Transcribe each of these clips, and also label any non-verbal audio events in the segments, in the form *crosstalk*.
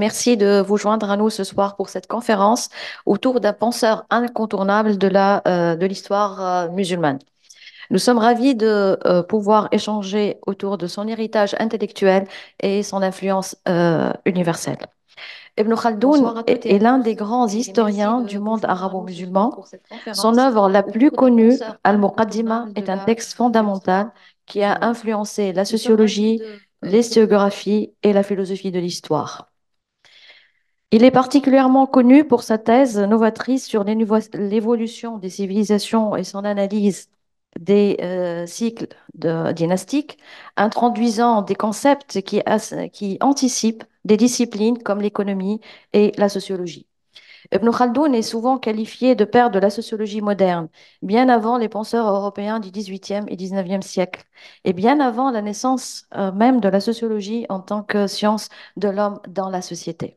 Merci de vous joindre à nous ce soir pour cette conférence autour d'un penseur incontournable de euh, l'histoire euh, musulmane. Nous sommes ravis de euh, pouvoir échanger autour de son héritage intellectuel et son influence universelle. Ibn Khaldoun est, l'un des grands historiens du monde arabo-musulman. Son œuvre la plus connue, Al-Muqaddima, est un texte fondamental qui a influencé la sociologie, l'historiographie et la philosophie de l'histoire. Il est particulièrement connu pour sa thèse novatrice sur l'évolution des civilisations et son analyse des euh, cycles de, dynastiques, introduisant des concepts qui, anticipent des disciplines comme l'économie et la sociologie. Ibn Khaldun est souvent qualifié de père de la sociologie moderne, bien avant les penseurs européens du XVIIIe et XIXe siècle, et bien avant la naissance euh, même de la sociologie en tant que science de l'homme dans la société.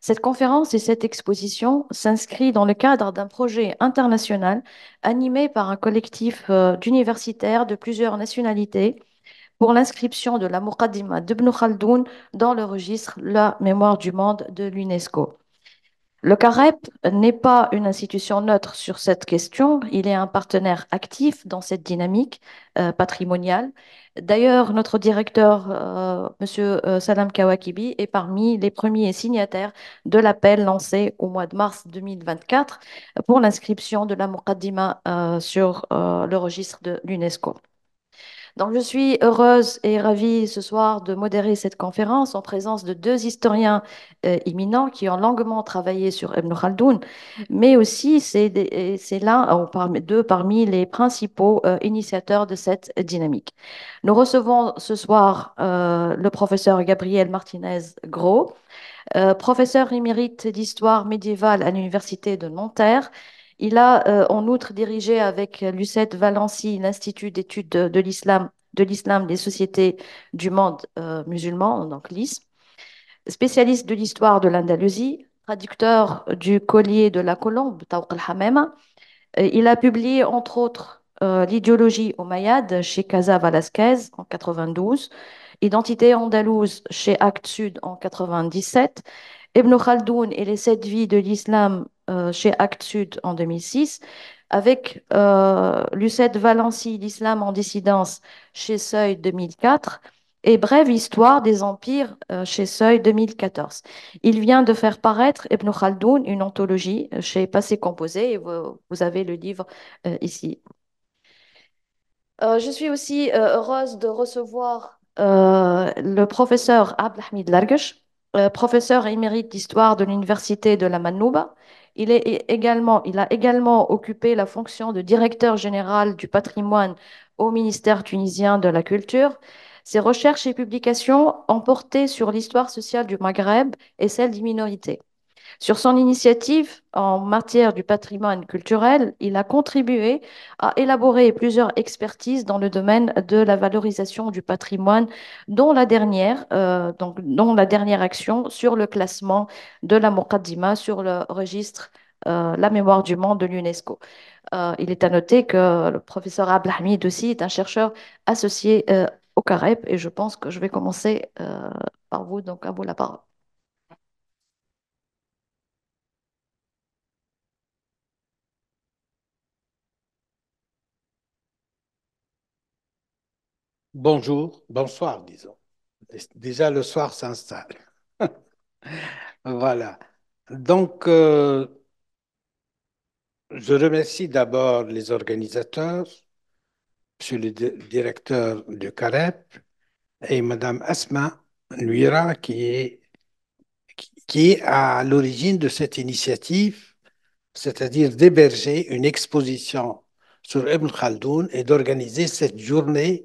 Cette conférence et cette exposition s'inscrit dans le cadre d'un projet international animé par un collectif euh, d'universitaires de plusieurs nationalités pour l'inscription de la Muqaddimah d'Ibn Khaldoun dans le registre La mémoire du monde de l'UNESCO. Le CAREP n'est pas une institution neutre sur cette question, il est un partenaire actif dans cette dynamique euh, patrimoniale. D'ailleurs, notre directeur, euh, Monsieur M. Euh, Salam Kawakibi, est parmi les premiers signataires de l'appel lancé au mois de mars 2024 pour l'inscription de la Muqaddima sur le registre de l'UNESCO. Donc, je suis heureuse et ravie ce soir de modérer cette conférence en présence de deux historiens imminents euh, éminents qui ont longuement travaillé sur Ibn Khaldoun, mais aussi c'est euh, l'un euh, parmi, deux parmi les principaux initiateurs de cette dynamique. Nous recevons ce soir le professeur Gabriel Martinez-Gros, professeur émérite d'histoire médiévale à l'Université de Nanterre il a euh, en outre dirigé avec Lucette Valency l'Institut d'études de, l'islam de l'islam des sociétés du monde euh, musulman, donc l'IS, spécialiste de l'histoire de l'Andalousie, traducteur du collier de la colombe, Tawq al-Hamema. Euh, il a publié entre autres L'idéologie omayyade chez Casa valasquez en 92, Identité andalouse chez Act Sud en 97, Ibn Khaldoun et les sept vies de l'islam euh, chez Actes Sud en 2006, avec euh, Lucette Valency, l'islam en dissidence chez Seuil 2004 et Brève histoire des empires euh, chez Seuil 2014. Il vient de faire paraître Ibn Khaldoun, une anthologie chez Passé Composé, et vous, avez le livre ici. je suis aussi heureuse de recevoir le professeur Abdelhamid Largush, professeur émérite d'histoire de l'Université de la Manouba il, est également, a également occupé la fonction de directeur général du patrimoine au ministère tunisien de la Culture. Ses recherches et publications ont porté sur l'histoire sociale du Maghreb et celle des minorités. Sur son initiative en matière du patrimoine culturel, il a contribué à élaborer plusieurs expertises dans le domaine de la valorisation du patrimoine, dont la dernière, euh, donc, dont la dernière action sur le classement de la Muqaddima sur le registre euh, la mémoire du monde de l'UNESCO. Euh, il est à noter que le professeur Abdelhamid aussi est un chercheur associé au CAREP et je pense que je vais commencer par vous, donc à vous la parole. bonjour, bonsoir, disons. Déjà le soir s'installe. *laughs* voilà. Donc, euh, je remercie d'abord les organisateurs, Monsieur le directeur de CAREP et Madame Asma Nuira qui est, qui est à l'origine de cette initiative, c'est-à-dire d'héberger une exposition sur Ibn Khaldoun et d'organiser cette journée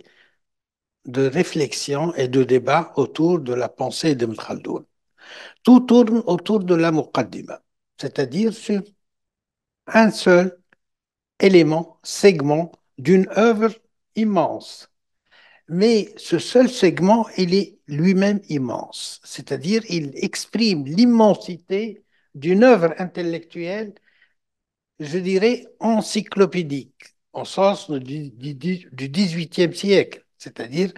de réflexion et de débat autour de la pensée d'Ibn Khaldun. Tout tourne autour de la muqaddima, c'est-à-dire sur un seul élément, segment d'une œuvre immense. Mais ce seul segment, il est lui-même immense, c'est-à-dire il exprime l'immensité d'une œuvre intellectuelle, je dirais encyclopédique, en sens du XVIIIe siècle c'est-à-dire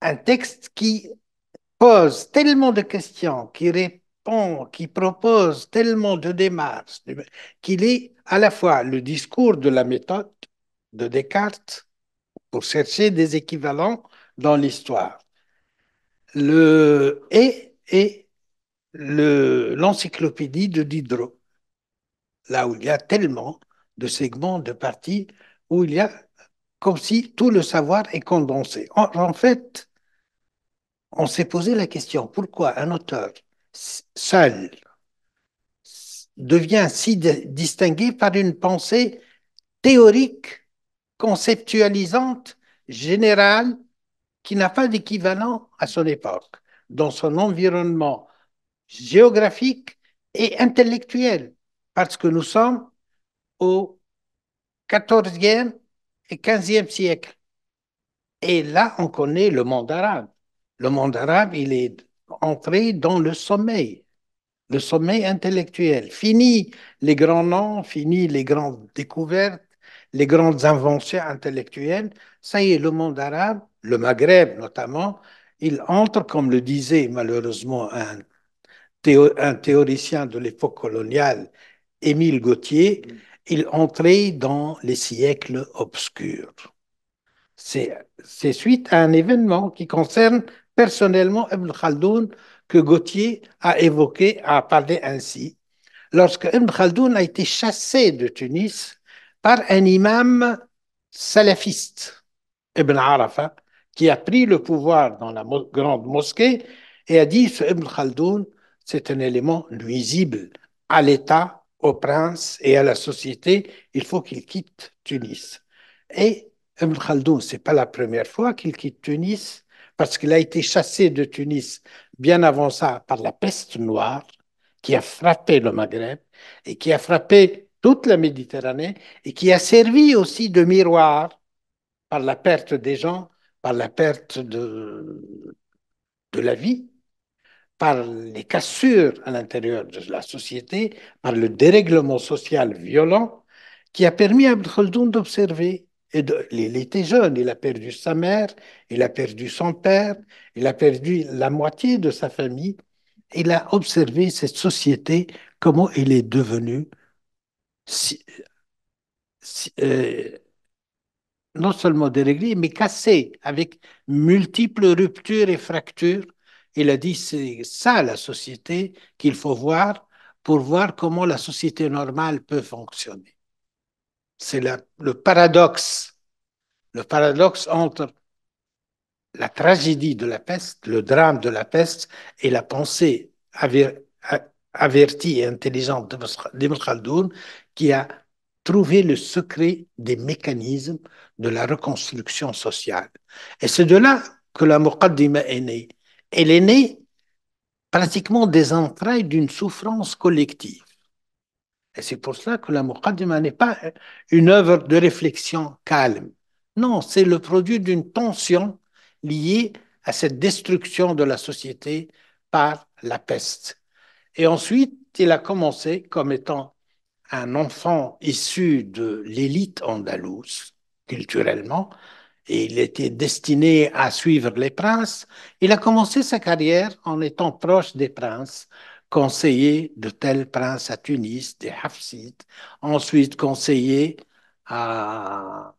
un texte qui pose tellement de questions, qui répond, qui propose tellement de démarches, qu'il est à la fois le discours de la méthode de Descartes pour chercher des équivalents dans l'histoire, le, et, et l'encyclopédie de Diderot, là où il y a tellement de segments, de parties, où il y a comme si tout le savoir est condensé. En, fait, on s'est posé la question, pourquoi un auteur seul devient si distingué par une pensée théorique, conceptualisante, générale, qui n'a pas d'équivalent à son époque, dans son environnement géographique et intellectuel, parce que nous sommes au 14e 15e siècle. Et là, on connaît le monde arabe. Le monde arabe, il est entré dans le sommeil, le sommeil intellectuel. Fini les grands noms, fini les grandes découvertes, les grandes inventions intellectuelles. Ça y est, le monde arabe, le Maghreb notamment, il entre, comme le disait malheureusement un, un théoricien de l'époque coloniale, Émile Gauthier, il entrait dans les siècles obscurs. C'est suite à un événement qui concerne personnellement Ibn Khaldoun que Gauthier a évoqué, a parlé ainsi, lorsque Ibn Khaldoun a été chassé de Tunis par un imam salafiste, Ibn Arafat, qui a pris le pouvoir dans la grande mosquée et a dit ce Ibn Khaldoun, c'est un élément nuisible à l'État au prince et à la société, il faut qu'il quitte Tunis. Et Ibn khaldun ce n'est pas la première fois qu'il quitte Tunis, parce qu'il a été chassé de Tunis bien avant ça par la peste noire qui a frappé le Maghreb et qui a frappé toute la Méditerranée et qui a servi aussi de miroir par la perte des gens, par la perte de la vie par les cassures à l'intérieur de la société, par le dérèglement social violent, qui a permis à Ibn d'observer. Et de, il était jeune, il a perdu sa mère, il a perdu son père, il a perdu la moitié de sa famille. Il a observé cette société, comment elle est devenue euh, non seulement déréglée, mais cassée, avec multiples ruptures et fractures il a dit, c'est ça la société qu'il faut voir pour voir comment la société normale peut fonctionner. C'est le paradoxe, le paradoxe entre la tragédie de la peste, le drame de la peste et la pensée avertie et intelligente d'Ibn Khaldun qui a trouvé le secret des mécanismes de la reconstruction sociale. Et c'est de là que la Muqaddima est née elle est née pratiquement des entrailles d'une souffrance collective. Et c'est pour cela que la Muqaddimah n'est pas une œuvre de réflexion calme. Non, c'est le produit d'une tension liée à cette destruction de la société par la peste. Et ensuite, il a commencé comme étant un enfant issu de l'élite andalouse, culturellement, il était destiné à suivre les princes. Il a commencé sa carrière en étant proche des princes, conseiller de tels princes à Tunis, des Hafsides, ensuite conseiller en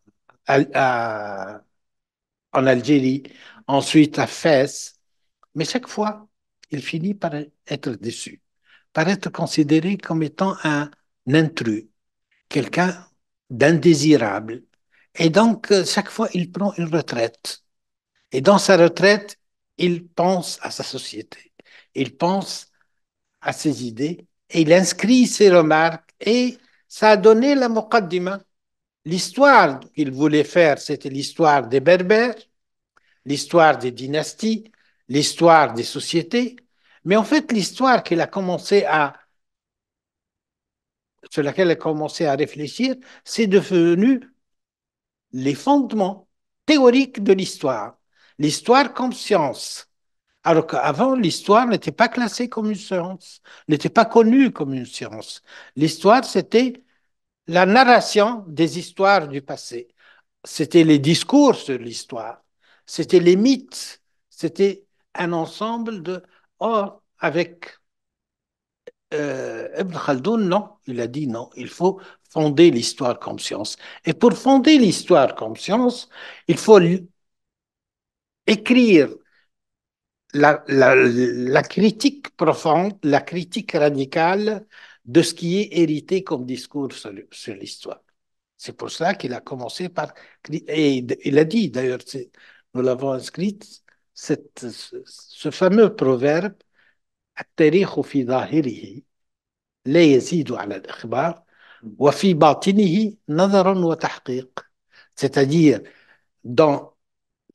Algérie, ensuite à Fès. Mais chaque fois, il finit par être déçu, par être considéré comme étant un intrus, quelqu'un d'indésirable, et donc, euh, chaque fois, il prend une retraite. Et dans sa retraite, il pense à sa société, il pense à ses idées, et il inscrit ses remarques, et ça a donné la Muqaddima. L'histoire qu'il voulait faire, c'était l'histoire des Berbères, l'histoire des dynasties, l'histoire des sociétés, mais en fait, l'histoire qu'il a commencé à sur laquelle il a commencé à réfléchir, c'est devenu les fondements théoriques de l'histoire, l'histoire comme science. Alors qu'avant, l'histoire n'était pas classée comme une science, n'était pas connue comme une science. L'histoire, c'était la narration des histoires du passé. C'était les discours sur l'histoire. C'était les mythes. C'était un ensemble de... Or, oh, avec euh, Ibn Khaldun, non, il a dit non, il faut fonder l'histoire comme science. Et pour fonder l'histoire comme science, il faut écrire la, la, critique profonde, la critique radicale de ce qui est hérité comme discours sur, l'histoire. C'est pour cela qu'il a commencé par... Et il a dit, d'ailleurs, nous l'avons inscrite, cette, ce fameux proverbe c'est-à-dire dans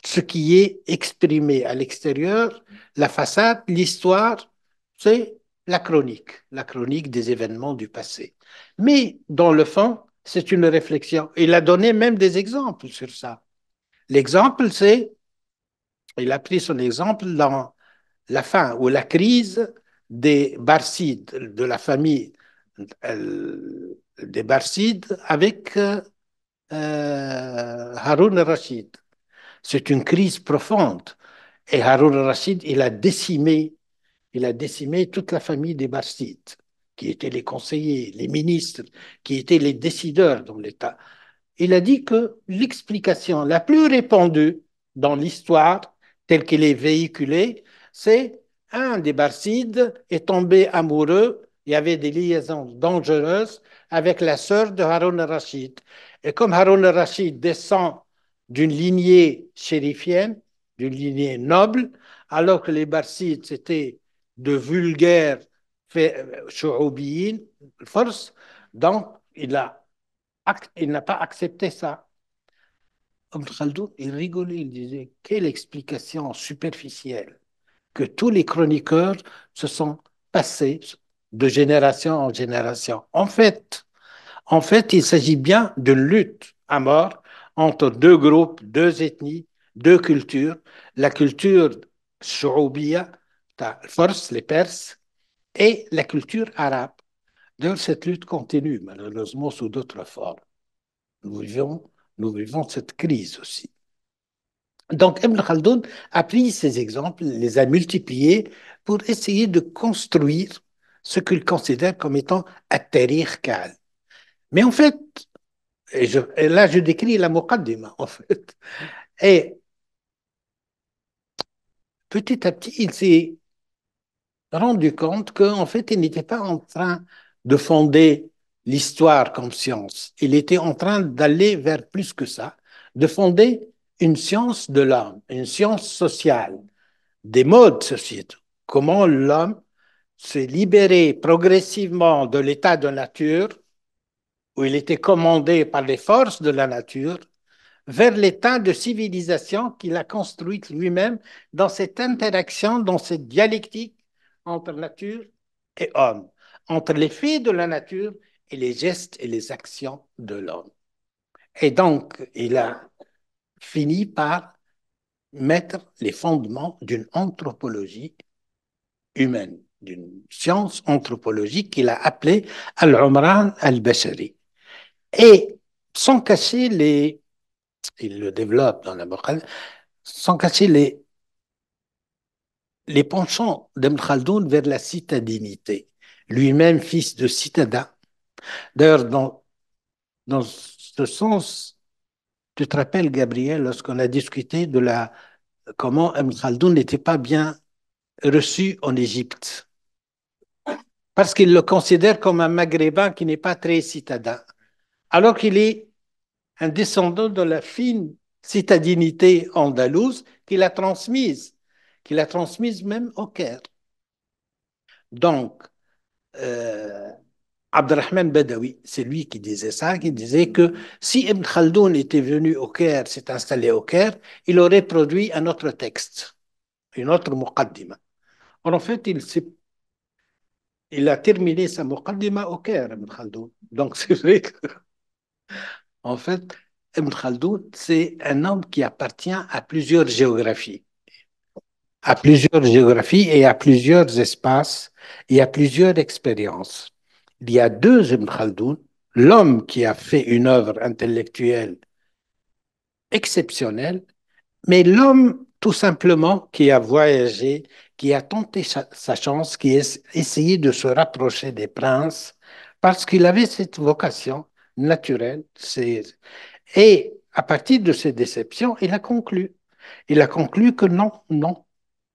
ce qui est exprimé à l'extérieur, la façade, l'histoire, c'est la chronique, la chronique des événements du passé. Mais dans le fond, c'est une réflexion. Il a donné même des exemples sur ça. L'exemple, c'est, il a pris son exemple dans la fin ou la crise des Barsides, de la famille des Barsides avec euh, Haroun al C'est une crise profonde. Et Haroun al il a décimé, il a décimé toute la famille des Barsides, qui étaient les conseillers, les ministres, qui étaient les décideurs dans l'État. Il a dit que l'explication la plus répandue dans l'histoire, telle qu'elle est véhiculée, c'est un des Barsides est tombé amoureux, il y avait des liaisons dangereuses avec la sœur de Haroun al-Rachid. Et comme Haroun al-Rachid descend d'une lignée chérifienne, d'une lignée noble, alors que les Barsides c'était de vulgaires euh, force, donc il n'a pas accepté ça. Ibn Khaldun, il rigolait, il disait quelle explication superficielle que tous les chroniqueurs se sont passés de génération en génération. En fait, en fait, il s'agit bien d'une lutte à mort entre deux groupes, deux ethnies, deux cultures. La culture ta force, les Perses, et la culture arabe. Donc cette lutte continue, malheureusement, sous d'autres formes. Nous vivons, nous vivons cette crise aussi. Donc Ibn Khaldun a pris ces exemples, les a multipliés pour essayer de construire ce qu'il considère comme étant atterrir calme. Mais en fait, et, là je décris la muqaddima en fait. Et petit à petit, il s'est rendu compte qu'en fait, il n'était pas en train de fonder l'histoire comme science. Il était en train d'aller vers plus que ça, de fonder une science de l'homme, une science sociale, des modes sociétaux, comment l'homme s'est libéré progressivement de l'état de nature, où il était commandé par les forces de la nature, vers l'état de civilisation qu'il a construite lui-même dans cette interaction, dans cette dialectique entre nature et homme, entre les faits de la nature et les gestes et les actions de l'homme. Et donc, il a finit par mettre les fondements d'une anthropologie humaine, d'une science anthropologique qu'il a appelée Al-Umran al-Bashari. Et sans cacher les, il le développe dans la morale, sans casser les, les penchants d'Ibn Khaldun vers la citadinité, lui-même fils de citadin. D'ailleurs, dans, dans ce sens, tu te rappelles, Gabriel, lorsqu'on a discuté de la comment M. n'était pas bien reçu en Égypte parce qu'il le considère comme un maghrébin qui n'est pas très citadin, alors qu'il est un descendant de la fine citadinité andalouse qu'il a transmise, qu'il a transmise même au Caire. Donc, euh, Abdelrahman Badawi, c'est lui qui disait ça, qui disait que si Ibn Khaldoun était venu au Caire, s'est installé au Caire, il aurait produit un autre texte, une autre muqaddima. en fait, il, a terminé sa muqaddima au Caire, Ibn Khaldun. Donc *laughs* c'est vrai que, en fait, Ibn Khaldun, c'est un homme qui appartient à plusieurs géographies, à plusieurs géographies et à plusieurs espaces et à plusieurs expériences il y a deux Ibn l'homme qui a fait une œuvre intellectuelle exceptionnelle, mais l'homme tout simplement qui a voyagé, qui a tenté sa, chance, qui a essayé de se rapprocher des princes, parce qu'il avait cette vocation naturelle. Et à partir de ces déceptions, il a conclu. Il a conclu que non, non,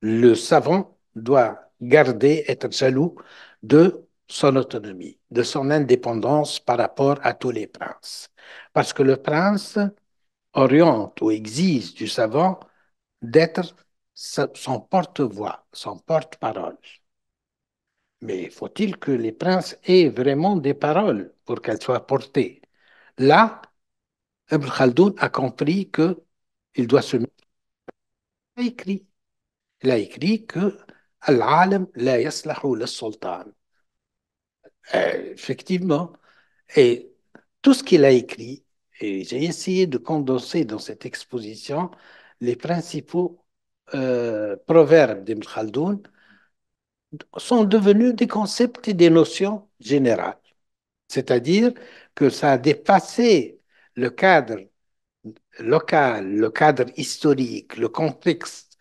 le savant doit garder, être jaloux de son autonomie, de son indépendance par rapport à tous les princes. Parce que le prince oriente ou exige du savant d'être son porte-voix, son porte-parole. Mais faut-il que les princes aient vraiment des paroles pour qu'elles soient portées Là, Ibn Khaldoun a compris qu'il doit se mettre. Il a écrit. Il a écrit que Al-Alam la yaslahu sultan effectivement. Et tout ce qu'il a écrit, et j'ai essayé de condenser dans cette exposition les principaux euh, proverbes d'Ibn Khaldoun, sont devenus des concepts et des notions générales. C'est-à-dire que ça a dépassé le cadre local, le cadre historique, le contexte.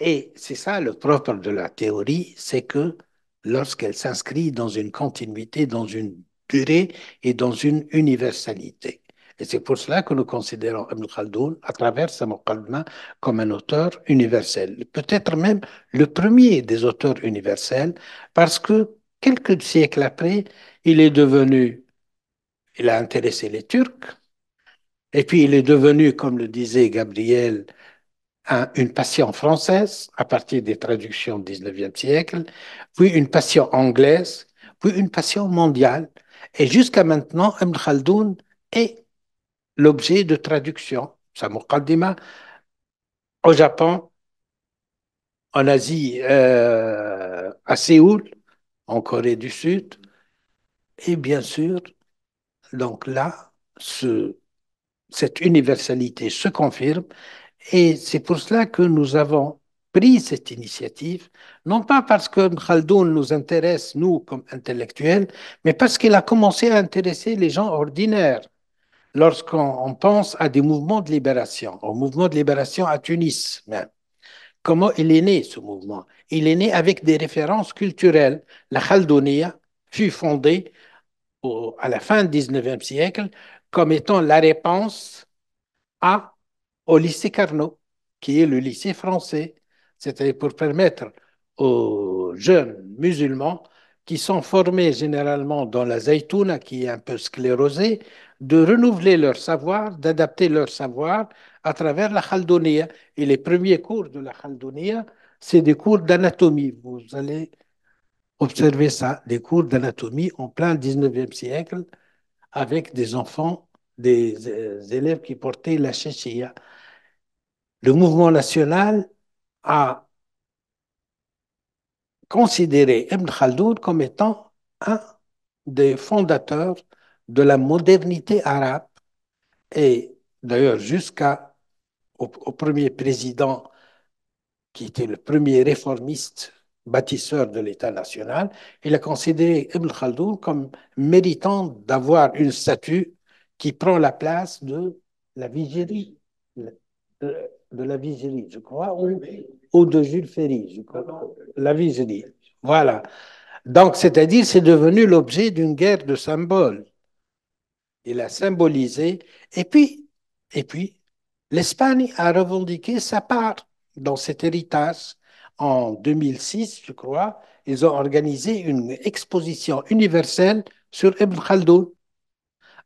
Et c'est ça le propre de la théorie, c'est que lorsqu'elle s'inscrit dans une continuité, dans une durée et dans une universalité. Et c'est pour cela que nous considérons Ibn Khaldun, à travers sa Muqaddima, comme un auteur universel. Peut-être même le premier des auteurs universels, parce que quelques siècles après, il est devenu, il a intéressé les Turcs, et puis il est devenu, comme le disait Gabriel, une passion française à partir des traductions du 19e siècle, puis une passion anglaise, puis une passion mondiale. Et jusqu'à maintenant, Ibn khaldun est l'objet de traduction. Sa au Japon, en Asie, euh, à Séoul, en Corée du Sud, et bien sûr, donc là, ce, cette universalité se confirme et c'est pour cela que nous avons pris cette initiative, non pas parce que Khaldoun nous intéresse, nous, comme intellectuels, mais parce qu'il a commencé à intéresser les gens ordinaires. Lorsqu'on pense à des mouvements de libération, au mouvement de libération à Tunis même, comment il est né ce mouvement Il est né avec des références culturelles. La Khaldounia fut fondée à la fin du 19e siècle comme étant la réponse à au lycée Carnot, qui est le lycée français, c'est-à-dire pour permettre aux jeunes musulmans qui sont formés généralement dans la zaitouna, qui est un peu sclérosée, de renouveler leur savoir, d'adapter leur savoir à travers la Chaldonia. Et les premiers cours de la Chaldonia, c'est des cours d'anatomie. Vous allez observer ça, des cours d'anatomie en plein 19e siècle avec des enfants des euh, élèves qui portaient la chéchia. Le mouvement national a considéré Ibn Khaldoun comme étant un des fondateurs de la modernité arabe et d'ailleurs jusqu'à au, premier président qui était le premier réformiste bâtisseur de l'État national, il a considéré Ibn Khaldoun comme méritant d'avoir une statue qui prend la place de la vigérie, de la vigérie, je crois, ou, de Jules Ferry, je crois, la vigérie. Voilà. Donc, c'est-à-dire, c'est devenu l'objet d'une guerre de symboles. Il a symbolisé. Et puis, et puis, l'Espagne a revendiqué sa part dans cet héritage. En 2006, je crois, ils ont organisé une exposition universelle sur Ibn Khaldun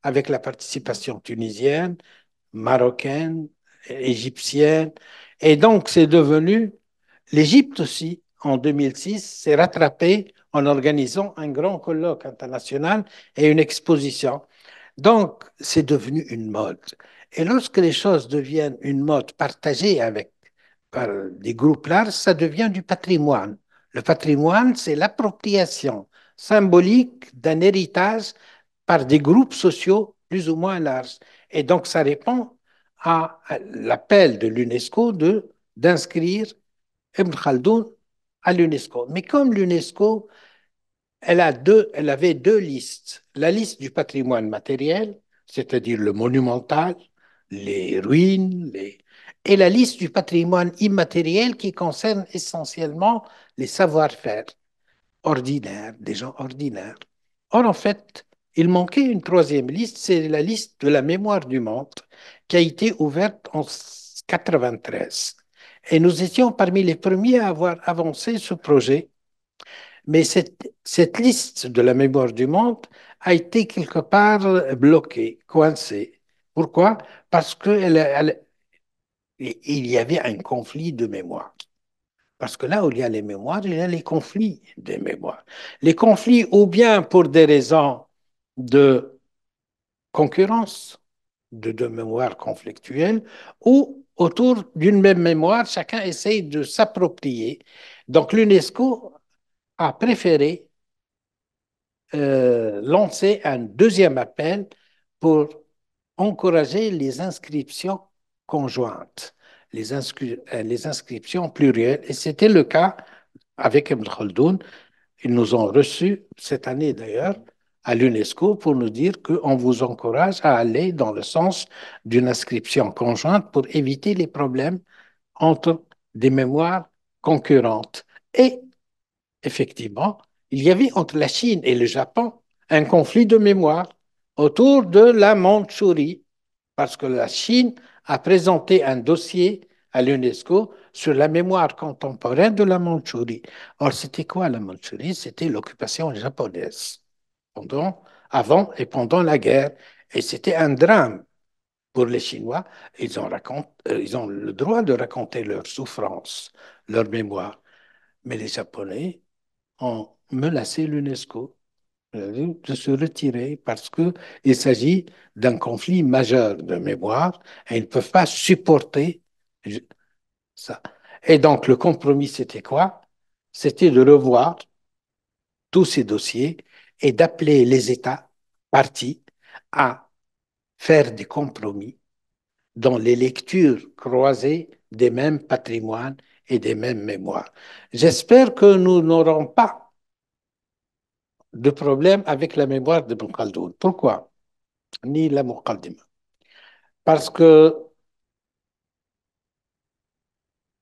avec la participation tunisienne, marocaine, égyptienne. Et donc, c'est devenu, l'Égypte aussi, en 2006, s'est rattrapée en organisant un grand colloque international et une exposition. Donc, c'est devenu une mode. Et lorsque les choses deviennent une mode partagée avec par des groupes larges, ça devient du patrimoine. Le patrimoine, c'est l'appropriation symbolique d'un héritage par des groupes sociaux plus ou moins larges. Et donc, ça répond à l'appel de l'UNESCO de, d'inscrire Ibn Khaldun à l'UNESCO. Mais comme l'UNESCO, elle, elle avait deux listes. La liste du patrimoine matériel, c'est-à-dire le monumental, les ruines, les... et la liste du patrimoine immatériel qui concerne essentiellement les savoir-faire ordinaires, des gens ordinaires. Or, en fait, il manquait une troisième liste, c'est la liste de la mémoire du monde qui a été ouverte en 1993. Et nous étions parmi les premiers à avoir avancé ce projet. Mais cette, liste de la mémoire du monde a été quelque part bloquée, coincée. Pourquoi Parce qu'il y avait un conflit de mémoire. Parce que là où il y a les mémoires, il y a les conflits des mémoires. Les conflits, ou bien pour des raisons de concurrence, de deux mémoires conflictuelles, ou autour d'une même mémoire, chacun essaye de s'approprier. Donc l'UNESCO a préféré euh, lancer un deuxième appel pour encourager les inscriptions conjointes, les, euh, inscriptions plurielles. Et c'était le cas avec Ibn Khaldoun Ils nous ont reçus cette année d'ailleurs à l'UNESCO pour nous dire qu'on vous encourage à aller dans le sens d'une inscription conjointe pour éviter les problèmes entre des mémoires concurrentes. Et effectivement, il y avait entre la Chine et le Japon un conflit de mémoire autour de la Mandchourie, parce que la Chine a présenté un dossier à l'UNESCO sur la mémoire contemporaine de la Mandchourie. Or, c'était quoi la Mandchourie C'était l'occupation japonaise pendant, avant et pendant la guerre. Et c'était un drame pour les Chinois. Ils ont, euh, ils ont le droit de raconter leurs souffrances, leur mémoire. Mais les Japonais ont menacé l'UNESCO euh, de se retirer parce qu'il s'agit d'un conflit majeur de mémoire et ils ne peuvent pas supporter ça. Et donc le compromis, c'était quoi C'était de revoir tous ces dossiers et d'appeler les États partis à faire des compromis dans les lectures croisées des mêmes patrimoines et des mêmes mémoires. J'espère que nous n'aurons pas de problème avec la mémoire de Ibn Pourquoi Ni la Moukaldima. Parce que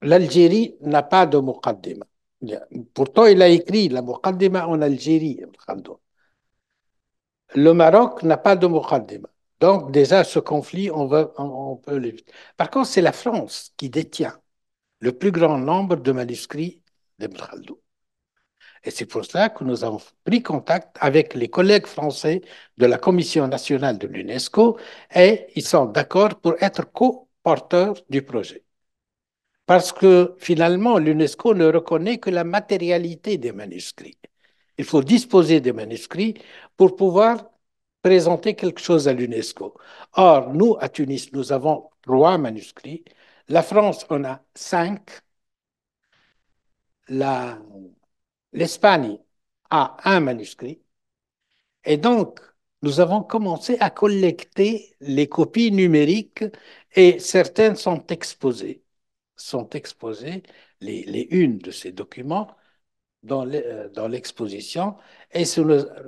l'Algérie n'a pas de Muqaddima. Pourtant, il a écrit la Muqaddima en Algérie, le Maroc n'a pas de Muqaddima. Donc déjà, ce conflit, on, peut l'éviter. Par contre, c'est la France qui détient le plus grand nombre de manuscrits de Khaldoun. Et c'est pour cela que nous avons pris contact avec les collègues français de la Commission nationale de l'UNESCO et ils sont d'accord pour être co-porteurs du projet. Parce que finalement, l'UNESCO ne reconnaît que la matérialité des manuscrits. Il faut disposer des manuscrits pour pouvoir présenter quelque chose à l'UNESCO. Or, nous, à Tunis, nous avons trois manuscrits. La France en a cinq. L'Espagne a un manuscrit. Et donc, nous avons commencé à collecter les copies numériques et certaines sont exposées. Sont exposées, les, les unes de ces documents, euh, dans l'exposition et ça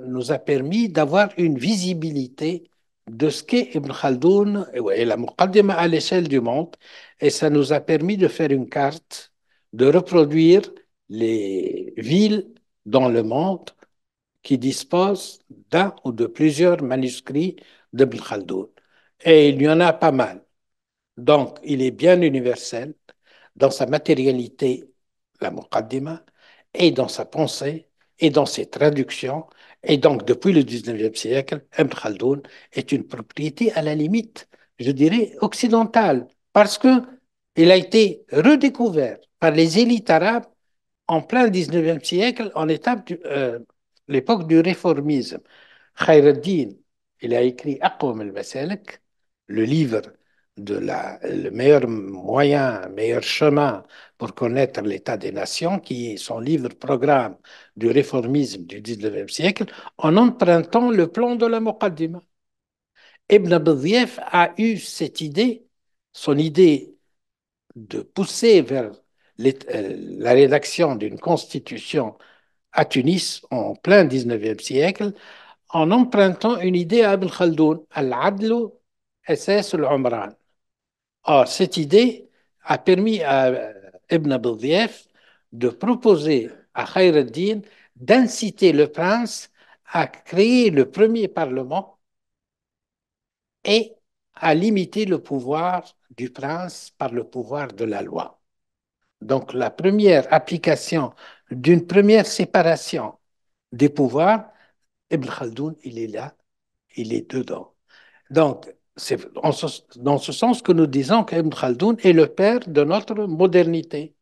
nous a permis d'avoir une visibilité de ce qu'est Ibn Khaldoun et la Muqaddima à l'échelle du monde et ça nous a permis de faire une carte, de reproduire les villes dans le monde qui disposent d'un ou de plusieurs manuscrits d'Ibn Khaldoun. Et il y en a pas mal. Donc, il est bien universel dans sa matérialité, la Muqaddima, et dans sa pensée et dans ses traductions. Et donc, depuis le 19e siècle, M. Khaldun est une propriété à la limite, je dirais, occidentale, parce qu'il a été redécouvert par les élites arabes en plein 19e siècle, en euh, l'époque du réformisme. al-Din, il a écrit Aqom al masalik le livre de la, le meilleur moyen, meilleur chemin pour connaître l'état des nations, qui est son livre programme du réformisme du XIXe siècle, en empruntant le plan de la Muqaddima. Ibn Abdiyef a eu cette idée, son idée de pousser vers euh, la rédaction d'une constitution à Tunis en plein XIXe siècle, en empruntant une idée à Ibn Khaldoun, al-Adlu SS al-Umran. Or, ah, cette idée a permis à euh, Ibn Abdeldief de proposer à Khair al-Din d'inciter le prince à créer le premier parlement et à limiter le pouvoir du prince par le pouvoir de la loi. Donc la première application d'une première séparation des pouvoirs, Ibn Khaldoun, il est là, il est dedans. Donc c'est dans ce sens que nous disons qu'Ibn Khaldoun est le père de notre modernité.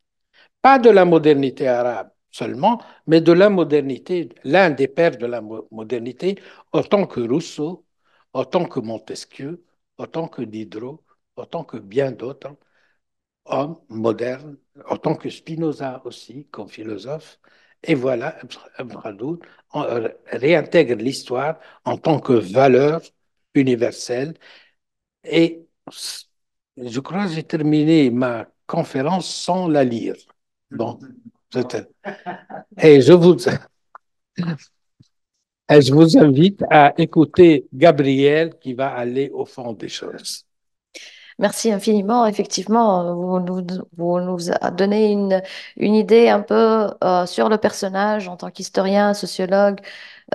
Pas de la modernité arabe seulement, mais de la modernité, l'un des pères de la modernité, autant que Rousseau, autant que Montesquieu, autant que Diderot, autant que bien d'autres hommes modernes, autant que Spinoza aussi, comme philosophe. Et voilà, Ibn Khaldoun euh, réintègre l'histoire en tant que valeur universelle et je crois que j'ai terminé ma conférence sans la lire. Bon, et je vous, *laughs* je vous invite à écouter Gabriel qui va aller au fond des choses. Merci infiniment. Effectivement, vous nous, vous nous une, une idée un peu euh, sur le personnage en tant qu'historien, sociologue,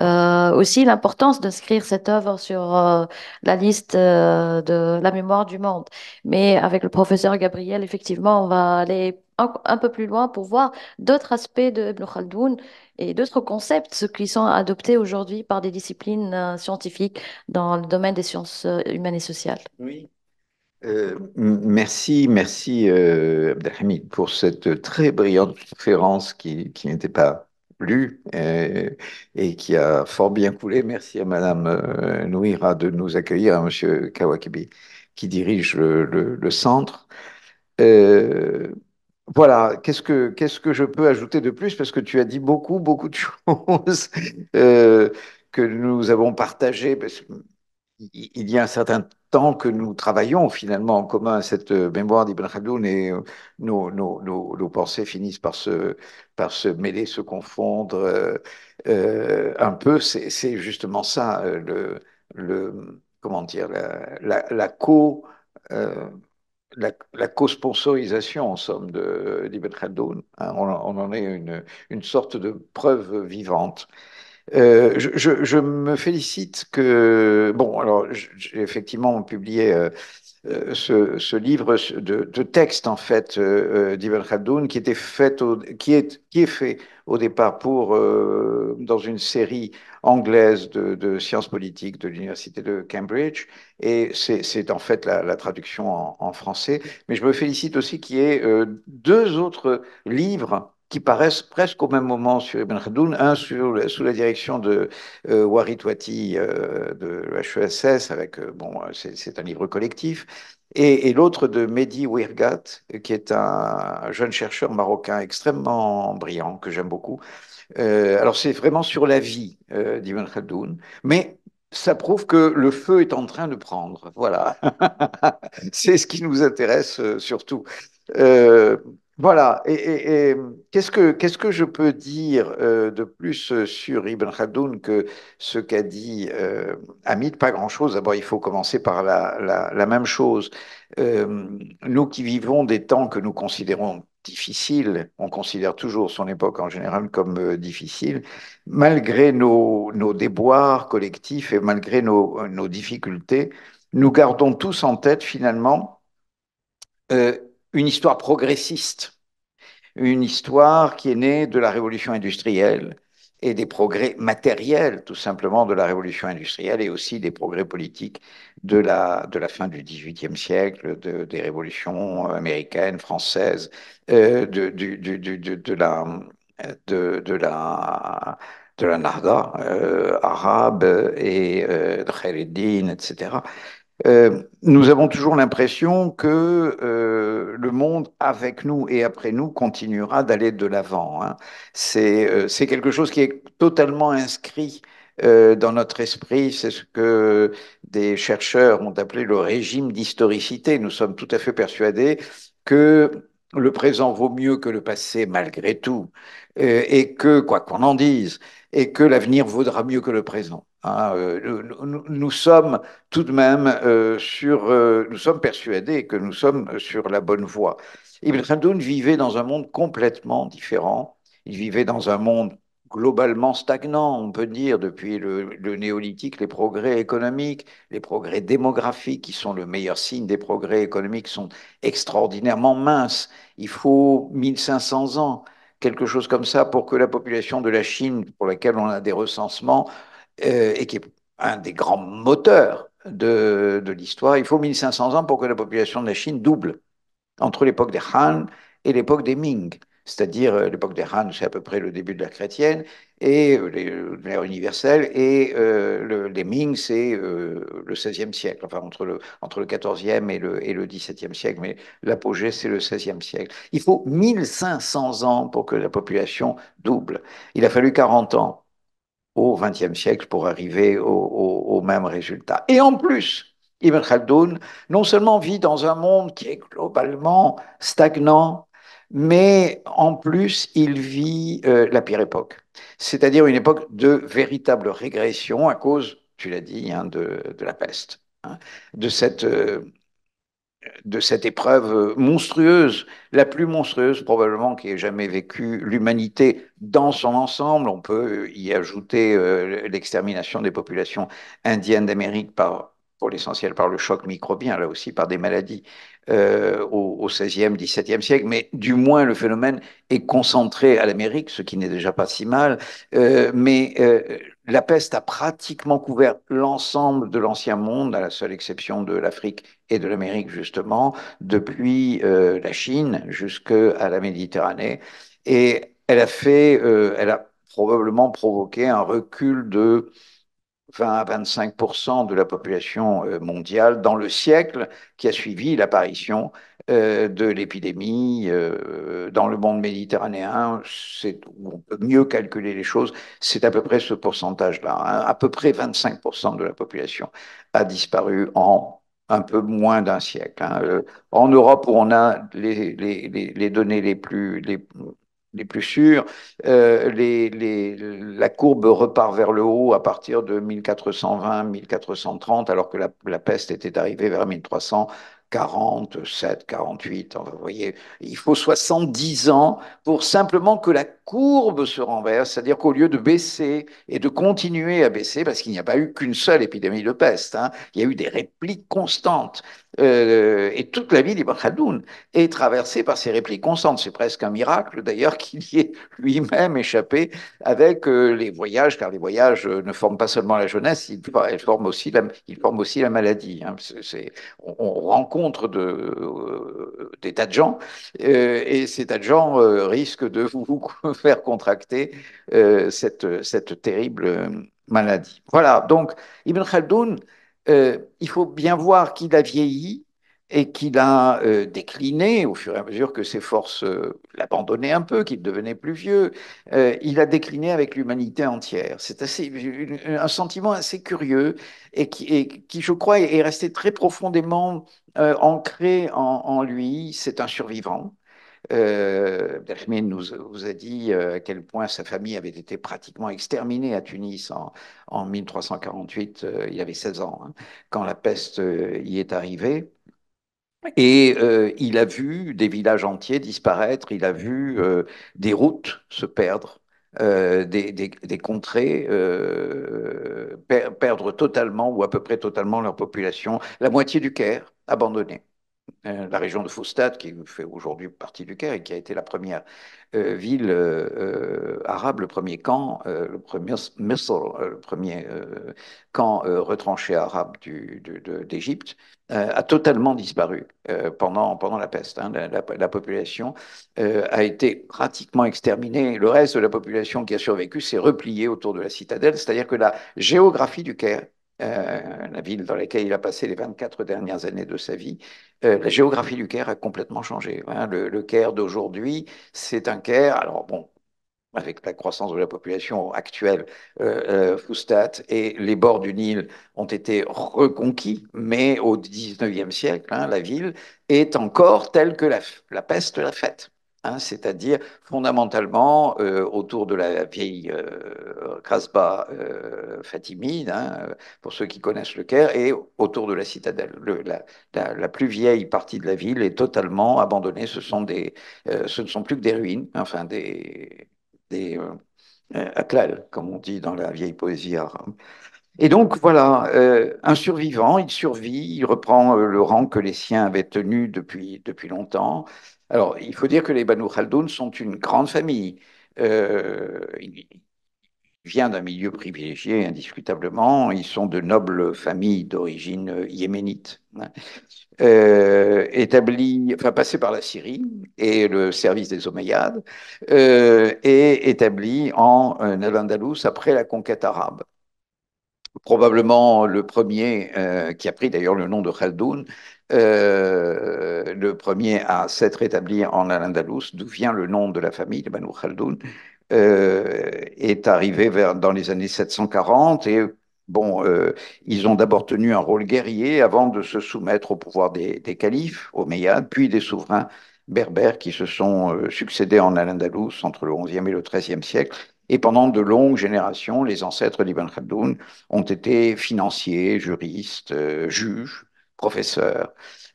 euh, aussi l'importance d'inscrire cette œuvre sur euh, la liste euh, de la mémoire du monde. Mais avec le professeur Gabriel, effectivement, on va aller un, peu plus loin pour voir d'autres aspects de Ibn Khaldoun et d'autres concepts qui sont adoptés aujourd'hui par des disciplines scientifiques dans le domaine des sciences humaines et sociales. Oui. merci, merci Abdelhamid pour cette très brillante conférence qui, qui n'était pas euh, et, qui a fort bien coulé. Merci à Madame euh, Nouira de nous accueillir, à Monsieur Kawakibi qui dirige le, centre. Euh, voilà, qu'est-ce que, qu'est-ce que je peux ajouter de plus Parce que tu as dit beaucoup, beaucoup de choses que nous avons partagées. Il y a un certain tant que nous travaillons finalement en commun cette euh, mémoire d'Ibn Khaldoun et euh, nos, pensées finissent par se, mêler, se confondre euh, un peu, c'est justement ça, le, comment dire, la, co... sponsorisation en somme, d'Ibn Khaldoun. Hein. on, en est une sorte de preuve vivante. Euh, je, me félicite que, bon, alors j'ai effectivement publié euh, euh, ce, livre de, texte, en fait, euh, d'Ibn qui, était fait qui, est, qui est fait au départ pour, dans une série anglaise de, sciences politiques de l'Université de Cambridge, et c'est en fait la, traduction en, en, français. Mais je me félicite aussi qu'il y ait deux autres livres qui paraissent presque au même moment sur Ibn Khaldun, un sous la direction de euh, Waritwati euh, de l'HESS, avec, euh, bon, euh, c'est un livre collectif, et, l'autre de Mehdi Wirgat, qui est un jeune chercheur marocain extrêmement brillant, que j'aime beaucoup. alors c'est vraiment sur la vie d'Ibn Khaldun, mais ça prouve que le feu est en train de prendre. Voilà. *laughs* c'est ce qui nous intéresse surtout. Voilà, et, qu'est-ce, que, qu'est-ce que je peux dire euh, de plus euh, sur Ibn Khaldoun que ce qu'a dit amit euh, Hamid Pas grand-chose. D'abord, il faut commencer par la, même chose. nous qui vivons des temps que nous considérons difficiles, on considère toujours son époque en général comme difficile, malgré nos, nos déboires collectifs et malgré nos, nos difficultés, nous gardons tous en tête finalement une histoire progressiste, une histoire qui est née de la révolution industrielle et des progrès matériels, tout simplement, de la révolution industrielle et aussi des progrès politiques de la, de la fin du XVIIIe siècle, des révolutions américaines, françaises, euh, de, de, la, de, la, Narda euh, arabe et euh, de etc. Euh, nous avons toujours l'impression que euh, le monde avec nous et après nous continuera d'aller de l'avant. Hein. Euh, c'est quelque chose qui est totalement inscrit dans notre esprit. C'est ce que des chercheurs ont appelé le régime d'historicité. Nous sommes tout à fait persuadés que le présent vaut mieux que le passé malgré tout, et que, quoi qu'on en dise, et que l'avenir vaudra mieux que le présent. Ah, euh, nous, sommes tout de même euh, sur, euh, nous sommes persuadés que nous sommes sur la bonne voie. Ibn Khaldoun vivait dans un monde complètement différent. Il vivait dans un monde globalement stagnant, on peut dire, depuis le néolithique, les progrès économiques, les progrès démographiques, qui sont le meilleur signe des progrès économiques, sont extraordinairement minces. Il faut 1500 ans quelque chose comme ça, pour que la population de la Chine, pour laquelle on a des recensements, euh, et qui est un des grands moteurs de, l'histoire. Il faut 1500 ans pour que la population de la Chine double entre l'époque des Han et l'époque des Ming. C'est-à-dire euh, l'époque des Han, c'est à peu près le début de la chrétienne, et euh, l'ère universelle, et les Ming, c'est le XVIe siècle, enfin entre le, entre le XIVe et le, et le XVIIe siècle, mais l'apogée, c'est le XVIe siècle. Il faut 1500 ans pour que la population double. Il a fallu 40 ans au XXe siècle pour arriver au, même résultat. Et en plus, Ibn Khaldoun non seulement vit dans un monde qui est globalement stagnant, mais en plus, il vit euh, la pire époque, c'est-à-dire une époque de véritable régression à cause, tu l'as dit, hein, de, la peste, hein, de cette... Euh, de cette épreuve monstrueuse, la plus monstrueuse probablement qui ait jamais vécu l'humanité dans son ensemble. On peut y ajouter euh, l'extermination des populations indiennes d'Amérique par pour l'essentiel par le choc microbien, là aussi par des maladies euh, au XVIe, XVIIe siècle, mais du moins le phénomène est concentré à l'Amérique, ce qui n'est déjà pas si mal, euh, mais la peste a pratiquement couvert l'ensemble de l'ancien monde, à la seule exception de l'Afrique et de l'Amérique, justement, depuis euh, la Chine jusqu'à la Méditerranée. Et elle a fait, euh, elle a probablement provoqué un recul de 20 à 25 de la population euh, mondiale dans le siècle qui a suivi l'apparition euh, de l'épidémie euh, dans le monde méditerranéen. on peut mieux calculer les choses, c'est à peu près ce pourcentage-là. Hein. À peu près 25 de la population a disparu en un peu moins d'un siècle. Hein. En Europe, où on a les, les données les plus, les, les plus sûrs, euh, les, les, la courbe repart vers le haut à partir de 1420-1430, alors que la, la, peste était arrivée vers 1347, 48. vous voyez, il faut 70 ans pour simplement que la courbe se renverse, c'est-à-dire qu'au lieu de baisser et de continuer à baisser, parce qu'il n'y a pas eu qu'une seule épidémie de peste, hein, il y a eu des répliques constantes. Euh, et toute la ville d'Ibn est traversée par ces répliques constantes. C'est presque un miracle d'ailleurs *laughs* qu'il y ait lui-même échappé avec euh, les voyages, car les voyages euh, ne forment pas seulement la jeunesse, ils, forment, aussi la, forment aussi la maladie. Hein. on, rencontre de, euh, des tas de gens et ces tas de gens risquent de vous, vous faire contracter euh, cette, cette, terrible euh, maladie. Voilà, donc Ibn Khaldoun, euh, il faut bien voir qu'il a vieilli et qu'il a décliné au fur et à mesure que ses forces l'abandonnaient un peu, qu'il devenait plus vieux. il a décliné avec l'humanité entière. C'est assez un sentiment assez curieux et qui, qui, je crois, est resté très profondément ancré en lui. C'est un survivant. Euh, nous, a dit euh, à quel point sa famille avait été pratiquement exterminée à Tunis en, 1348. Euh, il avait 16 ans hein, quand la peste euh, y est arrivée. Et il a vu des villages entiers disparaître, il a vu des routes se perdre, des, contrées perdre totalement ou à peu près totalement leur population, la moitié du Caire abandonnée. Euh, la région de Foustat, qui fait aujourd'hui partie du Caire et qui a été la première euh, ville euh, arabe, le premier camp, le premier le premier camp retranché arabe d'Égypte, a totalement disparu pendant, pendant la peste. Hein. La, population a été pratiquement exterminée. Le reste de la population qui a survécu s'est replié autour de la citadelle, c'est-à-dire que la géographie du Caire euh, la ville dans laquelle il a passé les 24 dernières années de sa vie, euh, la géographie du Caire a complètement changé. Hein. Le, Caire d'aujourd'hui, c'est un Caire, alors bon, avec la croissance de la population actuelle, euh, Foustat et les bords du Nil ont été reconquis, mais au 19e siècle, hein, la ville est encore telle que la, la peste l'a faite. Hein, c'est-à-dire fondamentalement euh, autour de la vieille euh, Krasba euh, fatimide, hein, pour ceux qui connaissent le Caire, et autour de la citadelle. la, plus vieille partie de la ville est totalement abandonnée. Ce, sont des, ce ne sont plus que des ruines, enfin des, des comme on dit dans la vieille poésie arabe. Et donc voilà, un survivant, il survit, il reprend le rang que les siens avaient tenu depuis, depuis longtemps, alors, il faut dire que les Banu Khaldoun sont une grande famille. Euh, ils viennent vient d'un milieu privilégié, indiscutablement. Ils sont de nobles familles d'origine yéménite, hein. euh, par la Syrie et le service des Omeyyades, euh, et établies en Al-Andalus après la conquête arabe probablement le premier euh, qui a pris d'ailleurs le nom de Khaldoun, euh, le premier à s'être établi en Al-Andalus, d'où vient le nom de la famille de euh, est arrivé vers, dans les années 740 et Bon, euh, ils ont d'abord tenu un rôle guerrier avant de se soumettre au pouvoir des, des califes, omeyyades, puis des souverains berbères qui se sont succédés en Al-Andalus entre le XIe et le XIIIe siècle. Et pendant de longues générations, les ancêtres d'Ibn Khaldoun ont été financiers, juristes, juges, professeurs.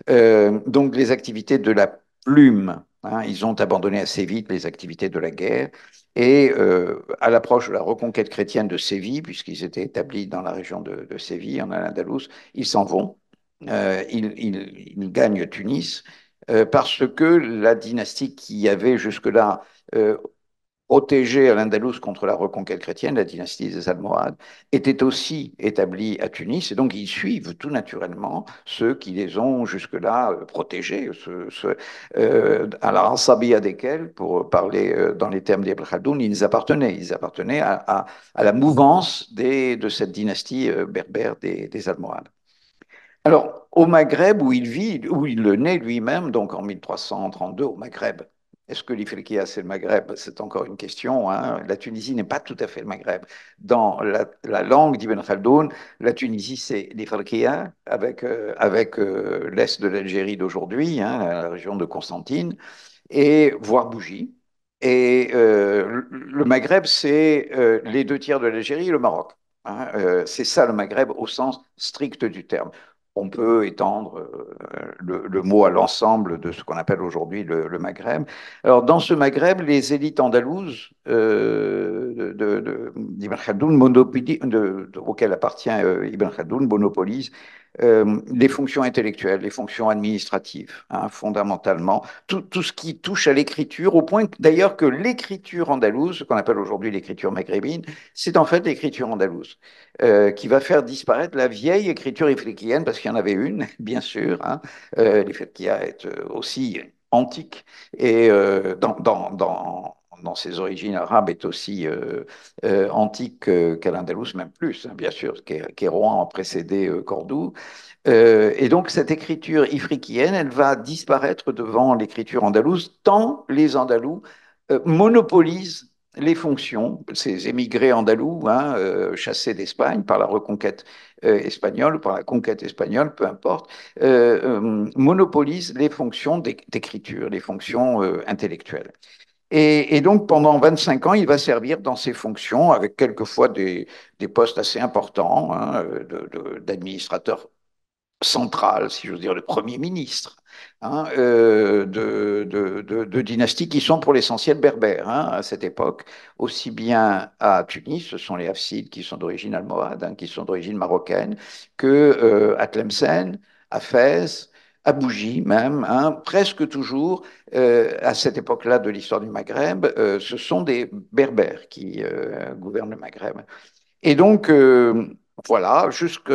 Euh, donc les activités de la plume, hein, ils ont abandonné assez vite les activités de la guerre. Et euh, à l'approche de la reconquête chrétienne de Séville, puisqu'ils étaient établis dans la région de, Séville, en al ils s'en vont. Euh, ils, ils, gagnent Tunis parce que la dynastie qui avait jusque-là protéger à l'Andalus contre la reconquête chrétienne, la dynastie des Almohades, était aussi établie à Tunis, et donc ils suivent tout naturellement ceux qui les ont jusque-là euh, protégés, ce, à la Ansabia pour parler euh, dans les termes des Khaldun, ils appartenaient, ils appartenaient à, la mouvance des, de cette dynastie euh, berbère des, des Almohades. Alors, au Maghreb, où il vit, où il le naît lui-même, donc en 1332 au Maghreb, est-ce que l'Ifriqiya, c'est le Maghreb C'est encore une question. Hein. La Tunisie n'est pas tout à fait le Maghreb. Dans la, langue d'Ibn Khaldoun, la Tunisie, c'est l'Ifriqiya, avec, euh, avec euh, l'Est de l'Algérie d'aujourd'hui, hein, la région de Constantine, et voire Bougie. Et euh, le Maghreb, c'est les deux tiers de l'Algérie et le Maroc. Hein. c'est ça le Maghreb au sens strict du terme on peut étendre euh, le, mot à l'ensemble de ce qu'on appelle aujourd'hui le, Maghreb. Alors, dans ce Maghreb, les élites andalouses euh, appartient Ibn Khadoun, monopolisent euh, les fonctions intellectuelles, les fonctions administratives, hein, fondamentalement, tout, ce qui touche à l'écriture, au point d'ailleurs que l'écriture andalouse, ce qu'on appelle aujourd'hui l'écriture maghrébine, c'est en fait l'écriture andalouse, euh, qui va faire disparaître la vieille écriture ifriqienne, parce qu'il y en avait une, *laughs* bien sûr, hein, euh, a est euh, aussi antique, et dans, dans dans ses origines arabes, est aussi euh, euh, antique qu'à l'Andalous, même plus, hein, bien sûr, qu'Eroan a précédé euh, Cordoue. et donc, cette écriture ifriquienne, elle va disparaître devant l'écriture andalouse, tant les Andalous monopolisent les fonctions, ces émigrés andalous, hein, chassés d'Espagne par la reconquête espagnole ou par la conquête espagnole, peu importe, monopolisent les fonctions d'écriture, les fonctions intellectuelles. Et, donc, pendant 25 ans, il va servir dans ses fonctions, avec quelquefois des, postes assez importants, hein, d'administrateur central, si je veux dire, de Premier ministre, hein, euh, de, dynasties qui sont pour l'essentiel berbères hein, à cette époque, aussi bien à Tunis, ce sont les Hafsides qui sont d'origine almohade, qui sont d'origine marocaine, que euh, à Tlemcen, à Fès, à Bougie même, hein, presque toujours euh, à cette époque-là de l'histoire du Maghreb, euh, ce sont des berbères qui euh, gouvernent le Maghreb. Et donc, voilà, jusque,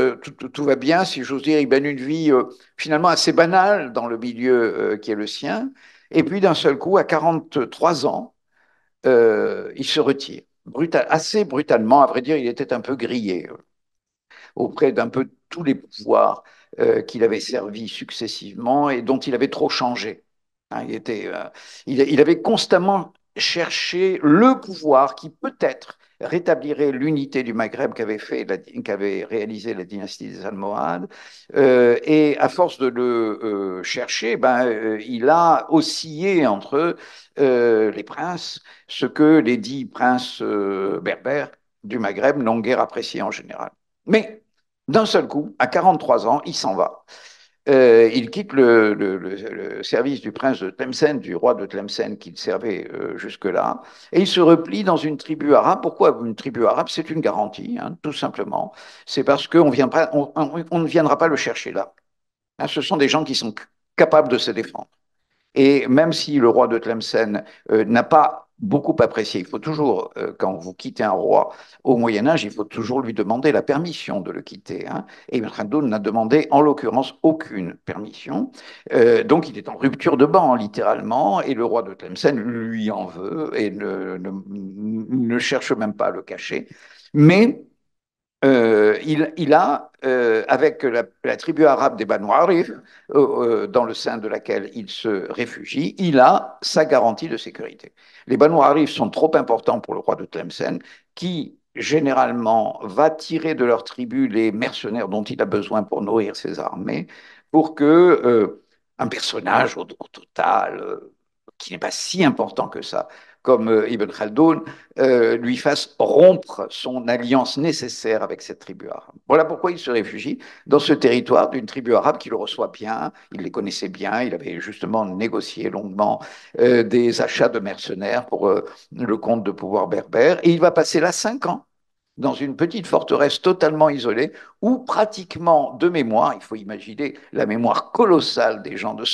tout, va bien, si j'ose dire, il mène une vie finalement assez banale dans le milieu qui est le sien. Et puis d'un seul coup, à 43 ans, il se retire, assez brutalement, à vrai dire, il était un peu grillé auprès d'un peu tous les pouvoirs euh, qu'il avait servi successivement et dont il avait trop changé. Hein, il, était, euh, il, avait constamment cherché le pouvoir qui peut-être rétablirait l'unité du Maghreb qu'avait fait, qu'avait réalisé la dynastie des Almohades. Euh, et à force de le chercher, ben, il a oscillé entre les princes, ce que les dix princes berbères du Maghreb n'ont guère apprécié en général. Mais d'un seul coup, à 43 ans, il s'en va. Euh, il quitte le, service du prince de Tlemcen, du roi de Tlemcen qu'il servait euh, jusque-là, et il se replie dans une tribu arabe. Pourquoi une tribu arabe C'est une garantie, hein, tout simplement. C'est parce qu'on on, ne viendra pas le chercher là. Hein, ce sont des gens qui sont capables de se défendre. Et même si le roi de Tlemcen euh, n'a pas beaucoup apprécié. Il faut toujours, euh, quand vous quittez un roi au Moyen Âge, il faut toujours lui demander la permission de le quitter. Hein. Et M. n'a demandé en l'occurrence aucune permission. Euh, donc il est en rupture de banc littéralement, et le roi de Tlemcen lui en veut et ne, ne cherche même pas à le cacher. Mais euh, il, a, euh, avec la, tribu arabe des Banu Arif, euh, dans le sein de laquelle il se réfugie, il a sa garantie de sécurité. Les Banu Arif sont trop importants pour le roi de Tlemcen, qui généralement va tirer de leur tribu les mercenaires dont il a besoin pour nourrir ses armées, pour que un personnage au, au total qui n'est pas si important que ça, comme euh, Ibn Khaldun, euh, lui fasse rompre son alliance nécessaire avec cette tribu arabe. Voilà pourquoi il se réfugie dans ce territoire d'une tribu arabe qui le reçoit bien, il les connaissait bien, il avait justement négocié longuement euh, des achats de mercenaires pour le compte de pouvoir berbère, et il va passer là cinq ans dans une petite forteresse totalement isolée, où pratiquement de mémoire, il faut imaginer la mémoire colossale des gens de,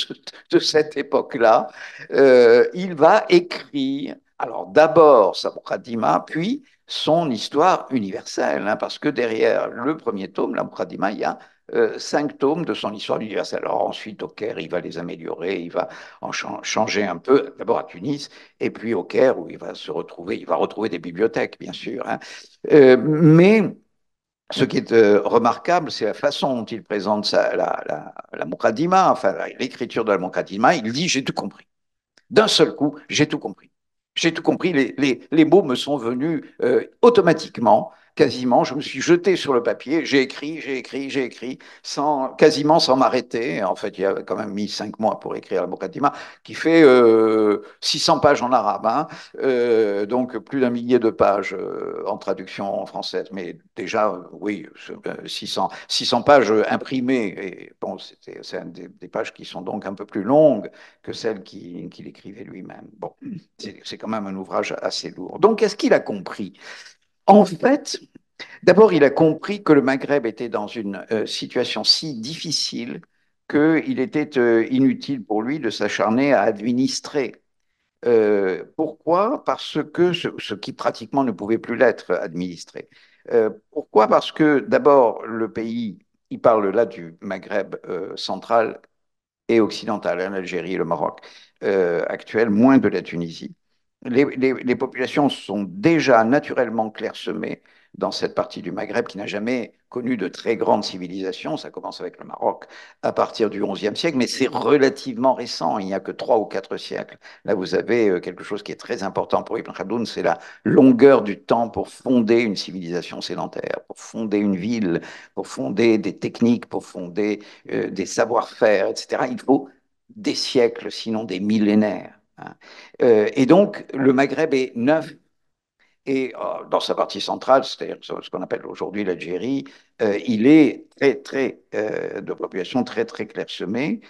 cette époque-là, euh, il va écrire, alors d'abord sa Bukhadima, puis son histoire universelle, hein, parce que derrière le premier tome, la il y a euh, symptômes cinq de son histoire universelle. Alors ensuite, au Caire, il va les améliorer, il va en changer un peu, d'abord à Tunis, et puis au Caire, où il va se retrouver, il va retrouver des bibliothèques, bien sûr. Hein. Euh, mais ce qui est euh, remarquable, c'est la façon dont il présente la, la, enfin l'écriture de la Moukhadima, Il dit J'ai tout compris. D'un seul coup, j'ai tout compris. J'ai tout compris. Les, mots me sont venus automatiquement quasiment, je me suis jeté sur le papier, j'ai écrit, j'ai écrit, j'ai écrit, sans, quasiment sans m'arrêter. En fait, il y a quand même mis cinq mois pour écrire la Mokatima, qui fait euh, 600 pages en arabe, hein. euh, donc plus d'un millier de pages euh, en traduction française. Mais déjà, euh, oui, 600, 600 pages imprimées. Et bon, c'est des, pages qui sont donc un peu plus longues que celles qu'il écrivait lui-même. Bon, c'est quand même un ouvrage assez lourd. Donc, est-ce qu'il a compris en fait, d'abord, il a compris que le Maghreb était dans une euh, situation si difficile qu'il était euh, inutile pour lui de s'acharner à administrer. Euh, pourquoi Parce que ce, qui pratiquement ne pouvait plus l'être administré. pourquoi Parce que d'abord, le pays, il parle là du Maghreb central et occidental, hein, l'Algérie et le Maroc actuel, moins de la Tunisie les, populations sont déjà naturellement clairsemées dans cette partie du Maghreb qui n'a jamais connu de très grande civilisation. Ça commence avec le Maroc à partir du XIe siècle, mais c'est relativement récent. Il n'y a que trois ou quatre siècles. Là, vous avez euh, quelque chose qui est très important pour Ibn Khaldoun, c'est la longueur du temps pour fonder une civilisation sédentaire, pour fonder une ville, pour fonder des techniques, pour fonder euh, des savoir-faire, etc. Il faut des siècles, sinon des millénaires euh, et donc, le Maghreb est neuf. Et euh, dans sa partie centrale, c'est-à-dire ce qu'on appelle aujourd'hui l'Algérie, euh, il est très, très, de population très, très clairsemée.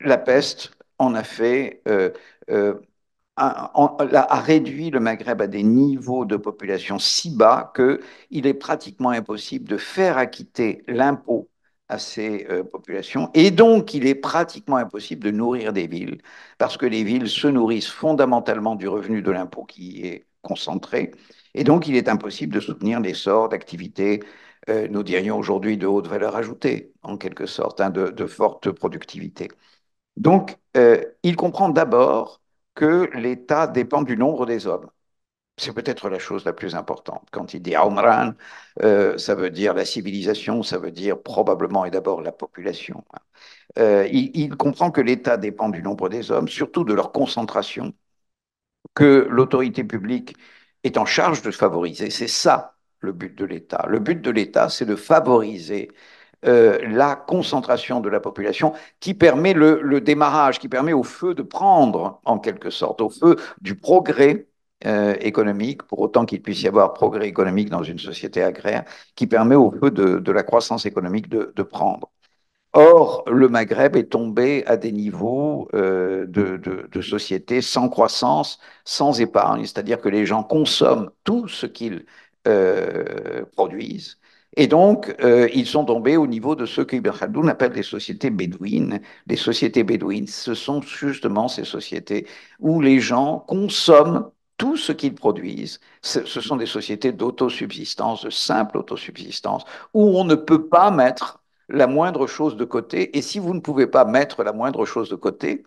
la peste en a fait, a, a réduit le Maghreb à des niveaux de population si bas qu'il est pratiquement impossible de faire acquitter l'impôt à ces euh, populations. Et donc, il est pratiquement impossible de nourrir des villes, parce que les villes se nourrissent fondamentalement du revenu de l'impôt qui est concentré. Et donc, il est impossible de soutenir l'essor d'activités, euh, nous dirions aujourd'hui, de haute valeur ajoutée, en quelque sorte, hein, de, forte productivité. Donc, euh, il comprend d'abord que l'État dépend du nombre des hommes. C'est peut-être la chose la plus importante. Quand il dit Aumran, euh, ça veut dire la civilisation, ça veut dire probablement et d'abord la population. Euh, il, comprend que l'État dépend du nombre des hommes, surtout de leur concentration, que l'autorité publique est en charge de favoriser. C'est ça le but de l'État. Le but de l'État, c'est de favoriser euh, la concentration de la population qui permet le démarrage, qui permet au feu de prendre, en quelque sorte, au feu du progrès euh, économique, pour autant qu'il puisse y avoir progrès économique dans une société agraire, qui permet au peu de, la croissance économique de, prendre. Or, le Maghreb est tombé à des niveaux euh, de, de, société sans croissance, sans épargne, c'est-à-dire que les gens consomment tout ce qu'ils euh, produisent, et donc, ils sont tombés au niveau de ce qu'Ibn Khaldoun appelle les sociétés bédouines. Les sociétés bédouines, ce sont justement ces sociétés où les gens consomment tout ce qu'ils produisent, ce, sont des sociétés d'autosubsistance, de simple autosubsistance, où on ne peut pas mettre la moindre chose de côté. Et si vous ne pouvez pas mettre la moindre chose de côté,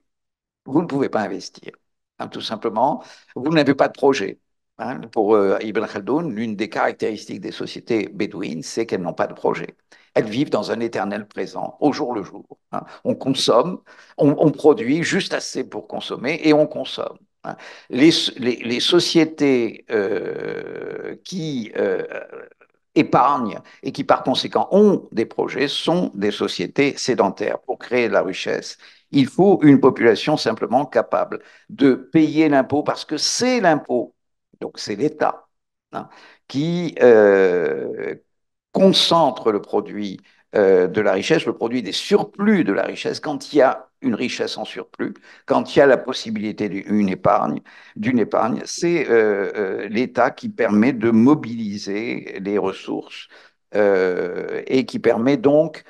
vous ne pouvez pas investir. Hein, tout simplement, vous n'avez pas de projet. Hein. Pour euh, Ibn Khaldun, l'une des caractéristiques des sociétés bédouines, c'est qu'elles n'ont pas de projet. Elles vivent dans un éternel présent, au jour le jour. Hein. On consomme, on produit juste assez pour consommer et on consomme. Hein. Les, sociétés euh, qui euh, épargnent et qui par conséquent ont des projets sont des sociétés sédentaires. Pour créer de la richesse, il faut une population simplement capable de payer l'impôt parce que c'est l'impôt, donc c'est l'État, hein, qui euh, concentre le produit euh, de la richesse, le produit des surplus de la richesse, quand il y a une richesse en surplus, quand il y a la possibilité d'une épargne, d'une épargne, c'est euh, euh, l'État qui permet de mobiliser les ressources et qui permet donc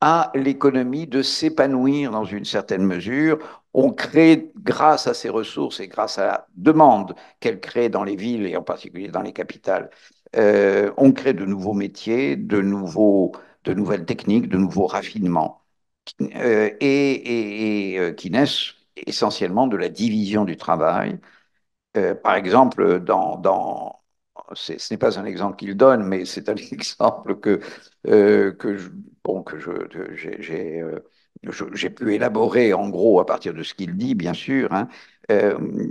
à l'économie de s'épanouir dans une certaine mesure. On crée, grâce à ces ressources et grâce à la demande qu'elle crée dans les villes et en particulier dans les capitales, on crée de nouveaux métiers, de nouveaux de nouvelles techniques, de nouveaux raffinements, euh, et, euh, qui naissent essentiellement de la division du travail. Euh, par exemple, dans, dans ce n'est pas un exemple qu'il donne, mais c'est un *laughs* exemple que, que je, bon, que j'ai pu élaborer en gros à partir de ce qu'il dit, bien sûr. Hein.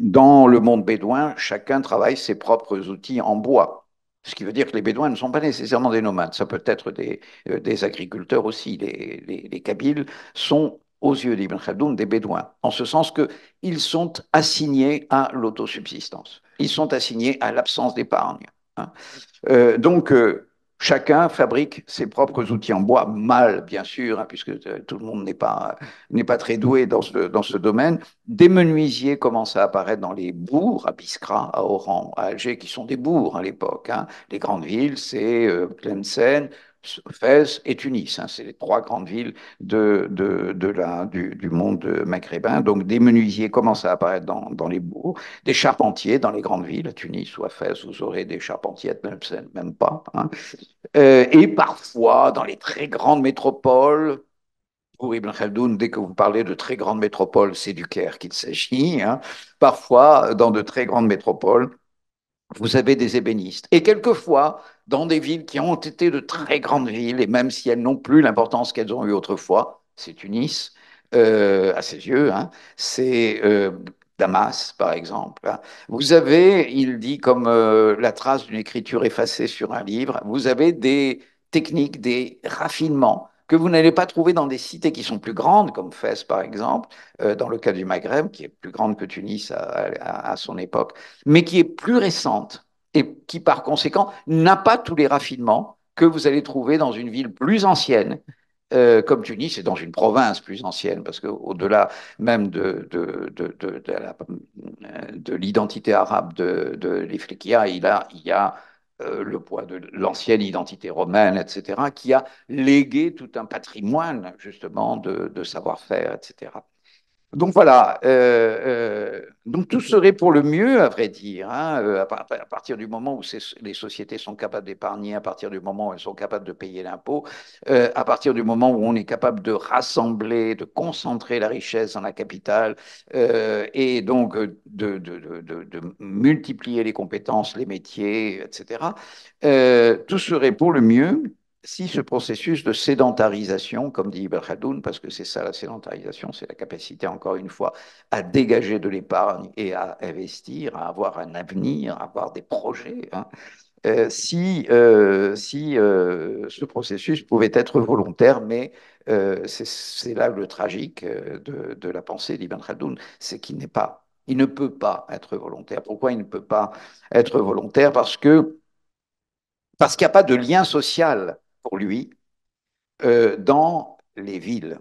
dans le monde bédouin, chacun travaille ses propres outils en bois. Ce qui veut dire que les Bédouins ne sont pas nécessairement des nomades, ça peut être des, euh, agriculteurs aussi. Les, les, Kabyles sont, aux yeux d'Ibn Khaldoun, des Bédouins, en ce sens qu'ils sont assignés à l'autosubsistance. Ils sont assignés à l'absence d'épargne. Hein. Euh, donc, euh, Chacun fabrique ses propres outils en bois, mal bien sûr, hein, puisque euh, tout le monde n'est pas, très doué dans ce, domaine. Des menuisiers commencent à apparaître dans les bourgs, à Biskra, à Oran, à Alger, qui sont des bourgs à l'époque. Hein. Les grandes villes, c'est euh, Fès et Tunis. Hein. c'est les trois grandes villes du, monde maghrébin. Donc des menuisiers commencent à apparaître dans, les bourgs, des charpentiers dans les grandes villes, à Tunis ou à Fès, vous aurez des charpentiers, même pas. Hein. Euh, et parfois dans les très grandes métropoles, pour Ibn Khaldoun, dès que vous parlez de très grandes métropoles, c'est du Caire qu'il s'agit. Hein. Parfois, dans de très grandes métropoles, vous avez des ébénistes. Et quelquefois, dans des villes qui ont été de très grandes villes, et même si elles n'ont plus l'importance qu'elles ont eue autrefois, c'est Tunis, euh, à ses yeux, hein, c'est euh, Damas, par exemple. Hein. Vous avez, il dit comme euh, la trace d'une écriture effacée sur un livre, vous avez des techniques, des raffinements que vous n'allez pas trouver dans des cités qui sont plus grandes, comme Fès par exemple, dans le cas du Maghreb, qui est plus grande que Tunis à, son époque, mais qui est plus récente et qui par conséquent n'a pas tous les raffinements que vous allez trouver dans une ville plus ancienne, euh, comme Tunis et dans une province plus ancienne, parce qu'au-delà même de, de, l'identité arabe de, de il, a, il y a euh, le poids de l'ancienne identité romaine, etc., qui a légué tout un patrimoine justement de savoir-faire, etc. Donc voilà, euh, euh, donc tout serait pour le mieux, à vrai dire, hein, euh, à, partir du moment où les sociétés sont capables d'épargner, à partir du moment où elles sont capables de payer l'impôt, à partir du moment où on est capable de rassembler, de concentrer la richesse dans la capitale, et donc de, multiplier les compétences, les métiers, etc. tout serait pour le mieux si ce processus de sédentarisation, comme dit Ibn Khaldoun, parce que c'est ça la sédentarisation, c'est la capacité, encore une fois, à dégager de l'épargne et à investir, à avoir un avenir, à avoir des projets, hein, euh, si, euh, si euh, ce processus pouvait être volontaire, mais c'est là le tragique de, la pensée d'Ibn Khaldoun, c'est qu'il n'est pas, il ne peut pas être volontaire. Pourquoi il ne peut pas être volontaire Parce que parce qu'il n'y a pas de lien social pour lui, euh, dans les villes.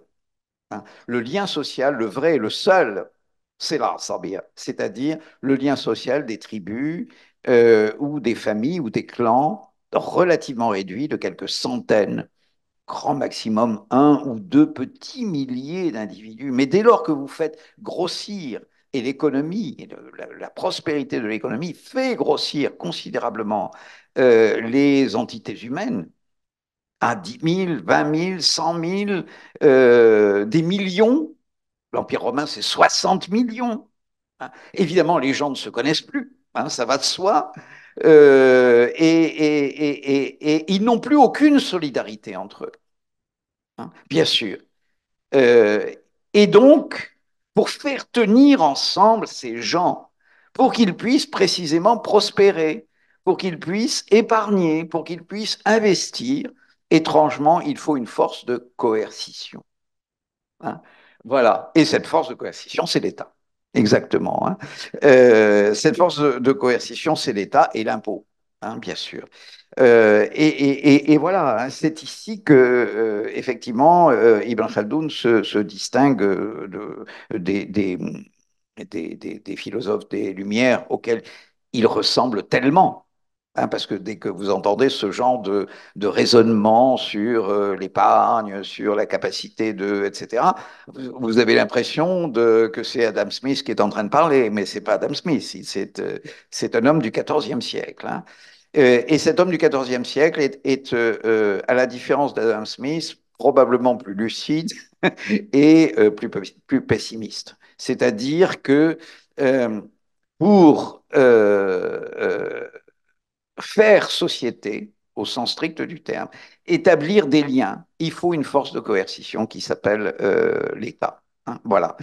Hein. Le lien social, le vrai et le seul, c'est l'Arsabia, c'est-à-dire le lien social des tribus euh, ou des familles ou des clans relativement réduits de quelques centaines grand maximum un ou deux petits milliers d'individus. Mais dès lors que vous faites grossir, et l'économie, la, la, prospérité de l'économie fait grossir considérablement euh, les entités humaines, à 10 000, 20 000, 100 000, des millions. L'Empire romain, c'est 60 millions. Hein. Évidemment, les gens ne se connaissent plus, hein, ça va de soi. Euh, et, ils n'ont plus aucune solidarité entre eux, hein, bien sûr. Euh, et donc, pour faire tenir ensemble ces gens, pour qu'ils puissent précisément prospérer, pour qu'ils puissent épargner, pour qu'ils puissent investir, étrangement, il faut une force de coercition. Hein. voilà. Et cette force de coercition, c'est l'État. Exactement. Hein. Euh, cette force de coercition, c'est l'État et l'impôt, hein, bien sûr. Euh, et, voilà, c'est ici que, euh, effectivement, Ibn Khaldoun se, distingue des philosophes des Lumières auxquels il ressemble tellement, Hein, parce que dès que vous entendez ce genre de, raisonnement sur euh, l'épargne, sur la capacité de, etc., vous, avez l'impression que c'est Adam Smith qui est en train de parler, mais c'est pas Adam Smith, euh, c'est un homme du XIVe siècle. Hein. Euh, et, cet homme du XIVe siècle est, à la différence d'Adam Smith, probablement plus lucide *laughs* et plus, plus, pessimiste. C'est-à-dire que pour faire société au sens strict du terme, établir des liens, il faut une force de coercition qui s'appelle euh, l'État. Hein, voilà.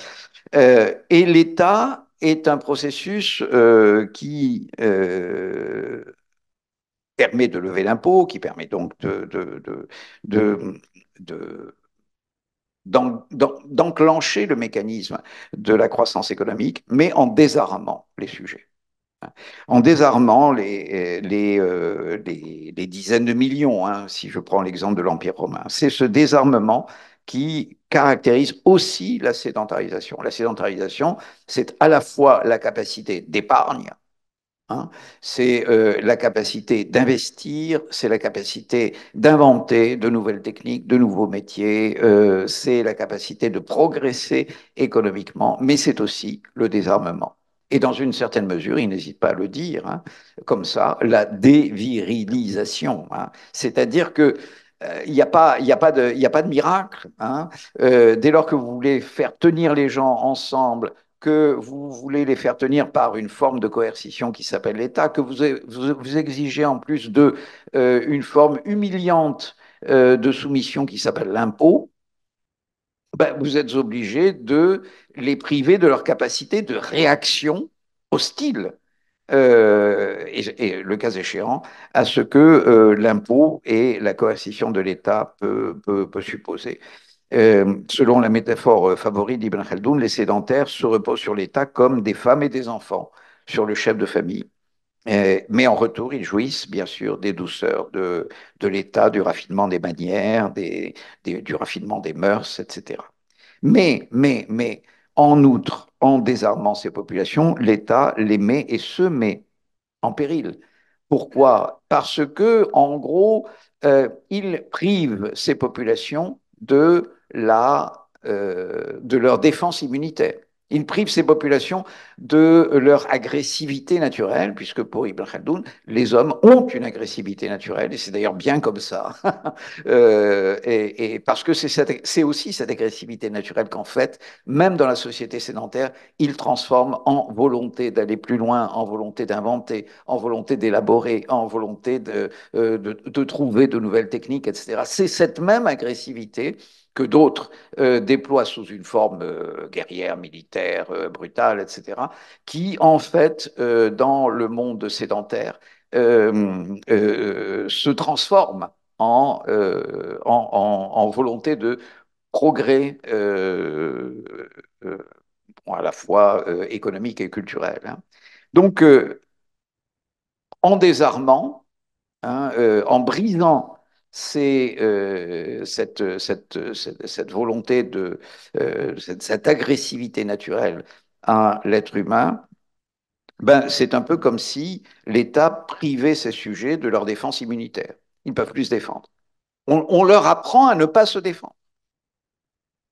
Euh, et l'État est un processus euh, qui permet de lever l'impôt, qui permet donc de, d'enclencher le mécanisme de la croissance économique, mais en désarmant les sujets en désarmant euh, les, dizaines de millions, hein, si je prends l'exemple de l'Empire romain. C'est ce désarmement qui caractérise aussi la sédentarisation. La sédentarisation, c'est à la fois la capacité d'épargne, hein, c'est euh, la capacité d'investir, c'est la capacité d'inventer de nouvelles techniques, de nouveaux métiers, euh, c'est la capacité de progresser économiquement, mais c'est aussi le désarmement et dans une certaine mesure, il n'hésite pas à le dire, hein, comme ça, la dévirilisation. Hein. C'est-à-dire que euh, il n'y a, pas, a, de, miracle. Hein. Euh, dès lors que vous voulez faire tenir les gens ensemble, que vous voulez les faire tenir par une forme de coercition qui s'appelle l'État, que vous, exigez en plus de euh, une forme humiliante de soumission qui s'appelle l'impôt, ben, vous êtes obligé de les priver de leur capacité de réaction hostile. Euh, et, le cas échéant, à ce que euh, l'impôt et la coercition de l'État peut, supposer. Euh, selon la métaphore favorite d'Ibn Khaldoun, les sédentaires se reposent sur l'État comme des femmes et des enfants, sur le chef de famille mais en retour, ils jouissent bien sûr des douceurs de, de l'état, du raffinement des manières, des, du raffinement des mœurs, etc. Mais, mais, mais, en outre, en désarmant ces populations, l'État les met et se met en péril. Pourquoi Parce que, en gros, euh, il prive ces populations de, la, euh, de leur défense immunitaire. Il prive ces populations de leur agressivité naturelle, puisque pour Ibn Khaldoun, les hommes ont une agressivité naturelle, et c'est d'ailleurs bien comme ça. *laughs* Euh, et, parce que c'est aussi cette agressivité naturelle qu'en fait, même dans la société sédentaire, il transforme en volonté d'aller plus loin, en volonté d'inventer, en volonté d'élaborer, en volonté de, euh, de, de, trouver de nouvelles techniques, etc. C'est cette même agressivité que d'autres euh, déploient sous une forme euh, guerrière, militaire, euh, brutale, etc., qui, en fait, dans le monde sédentaire, se transforme en, en, volonté de progrès à la fois économique et culturel. Hein. Donc, en désarmant, hein, en brisant c'est euh, cette, volonté de euh, cette, agressivité naturelle à l'être humain, ben, c'est un peu comme si l'État privait ses sujets de leur défense immunitaire. Ils ne peuvent plus se défendre. On, leur apprend à ne pas se défendre.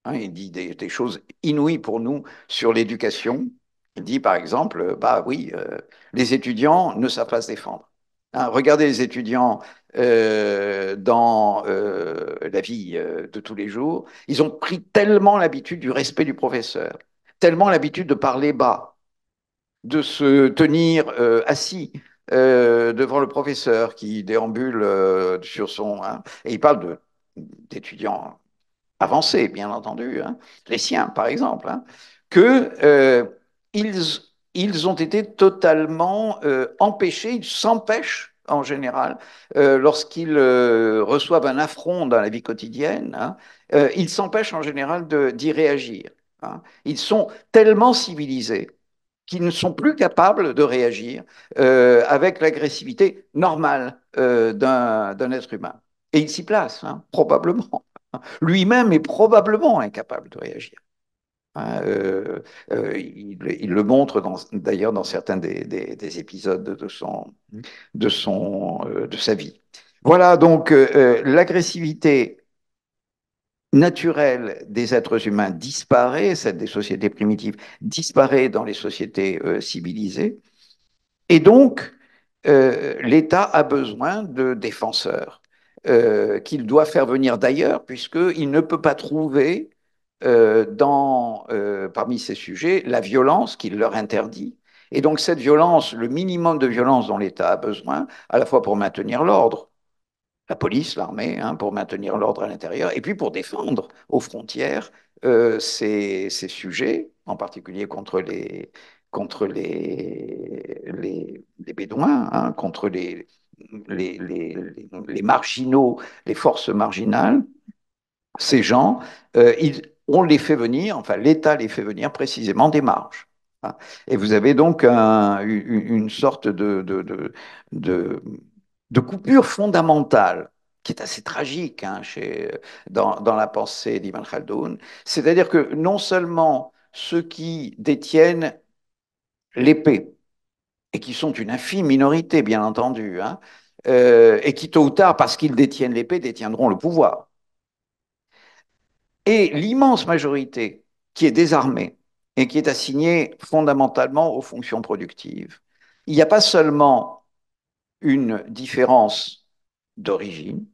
Hein, il dit des, choses inouïes pour nous sur l'éducation. Il dit par exemple, bah oui, euh, les étudiants ne savent pas se défendre. Hein, regardez les étudiants euh, dans euh, la vie euh, de tous les jours, ils ont pris tellement l'habitude du respect du professeur, tellement l'habitude de parler bas, de se tenir assis. devant le professeur qui déambule sur son... Hein. et il parle d'étudiants avancés, bien entendu, hein. les siens par exemple, hein, que ils, ont été totalement empêchés, ils s'empêchent en général, euh, lorsqu'ils euh, reçoivent un affront dans la vie quotidienne, hein, euh, ils s'empêchent en général d'y réagir. Hein. Ils sont tellement civilisés qu'ils ne sont plus capables de réagir avec l'agressivité normale d'un être humain. Et il s'y place, hein, probablement. Lui-même est probablement incapable de réagir. Hein, euh, euh, il, le montre d'ailleurs dans, certains des, épisodes de, de, son, euh, de sa vie. Voilà donc l'agressivité naturelle des êtres humains disparaît, celle des sociétés primitives disparaît dans les sociétés civilisées, et donc l'État a besoin de défenseurs qu'il doit faire venir d'ailleurs, puisqu'il ne peut pas trouver euh, dans, euh, parmi ces sujets la violence qu'il leur interdit. Et donc cette violence, le minimum de violence dont l'État a besoin, à la fois pour maintenir l'ordre, la police, l'armée, hein, pour maintenir l'ordre à l'intérieur, et puis pour défendre aux frontières euh, ces, ces, sujets, en particulier contre les, contre les, les, Bédouins, hein, contre les, les, les, les, marginaux, les forces marginales, ces gens, ils, on les fait venir, enfin l'État les fait venir précisément des marges. Hein. Et vous avez donc une sorte de, coupure fondamentale qui est assez tragique hein, chez, dans, la pensée d'Ivan Khaldoun. C'est-à-dire que non seulement ceux qui détiennent l'épée, et qui sont une infime minorité, bien entendu, hein, euh, et qui tôt ou tard, parce qu'ils détiennent l'épée, détiendront le pouvoir et l'immense majorité qui est désarmée et qui est assignée fondamentalement aux fonctions productives, il n'y a pas seulement une différence d'origine,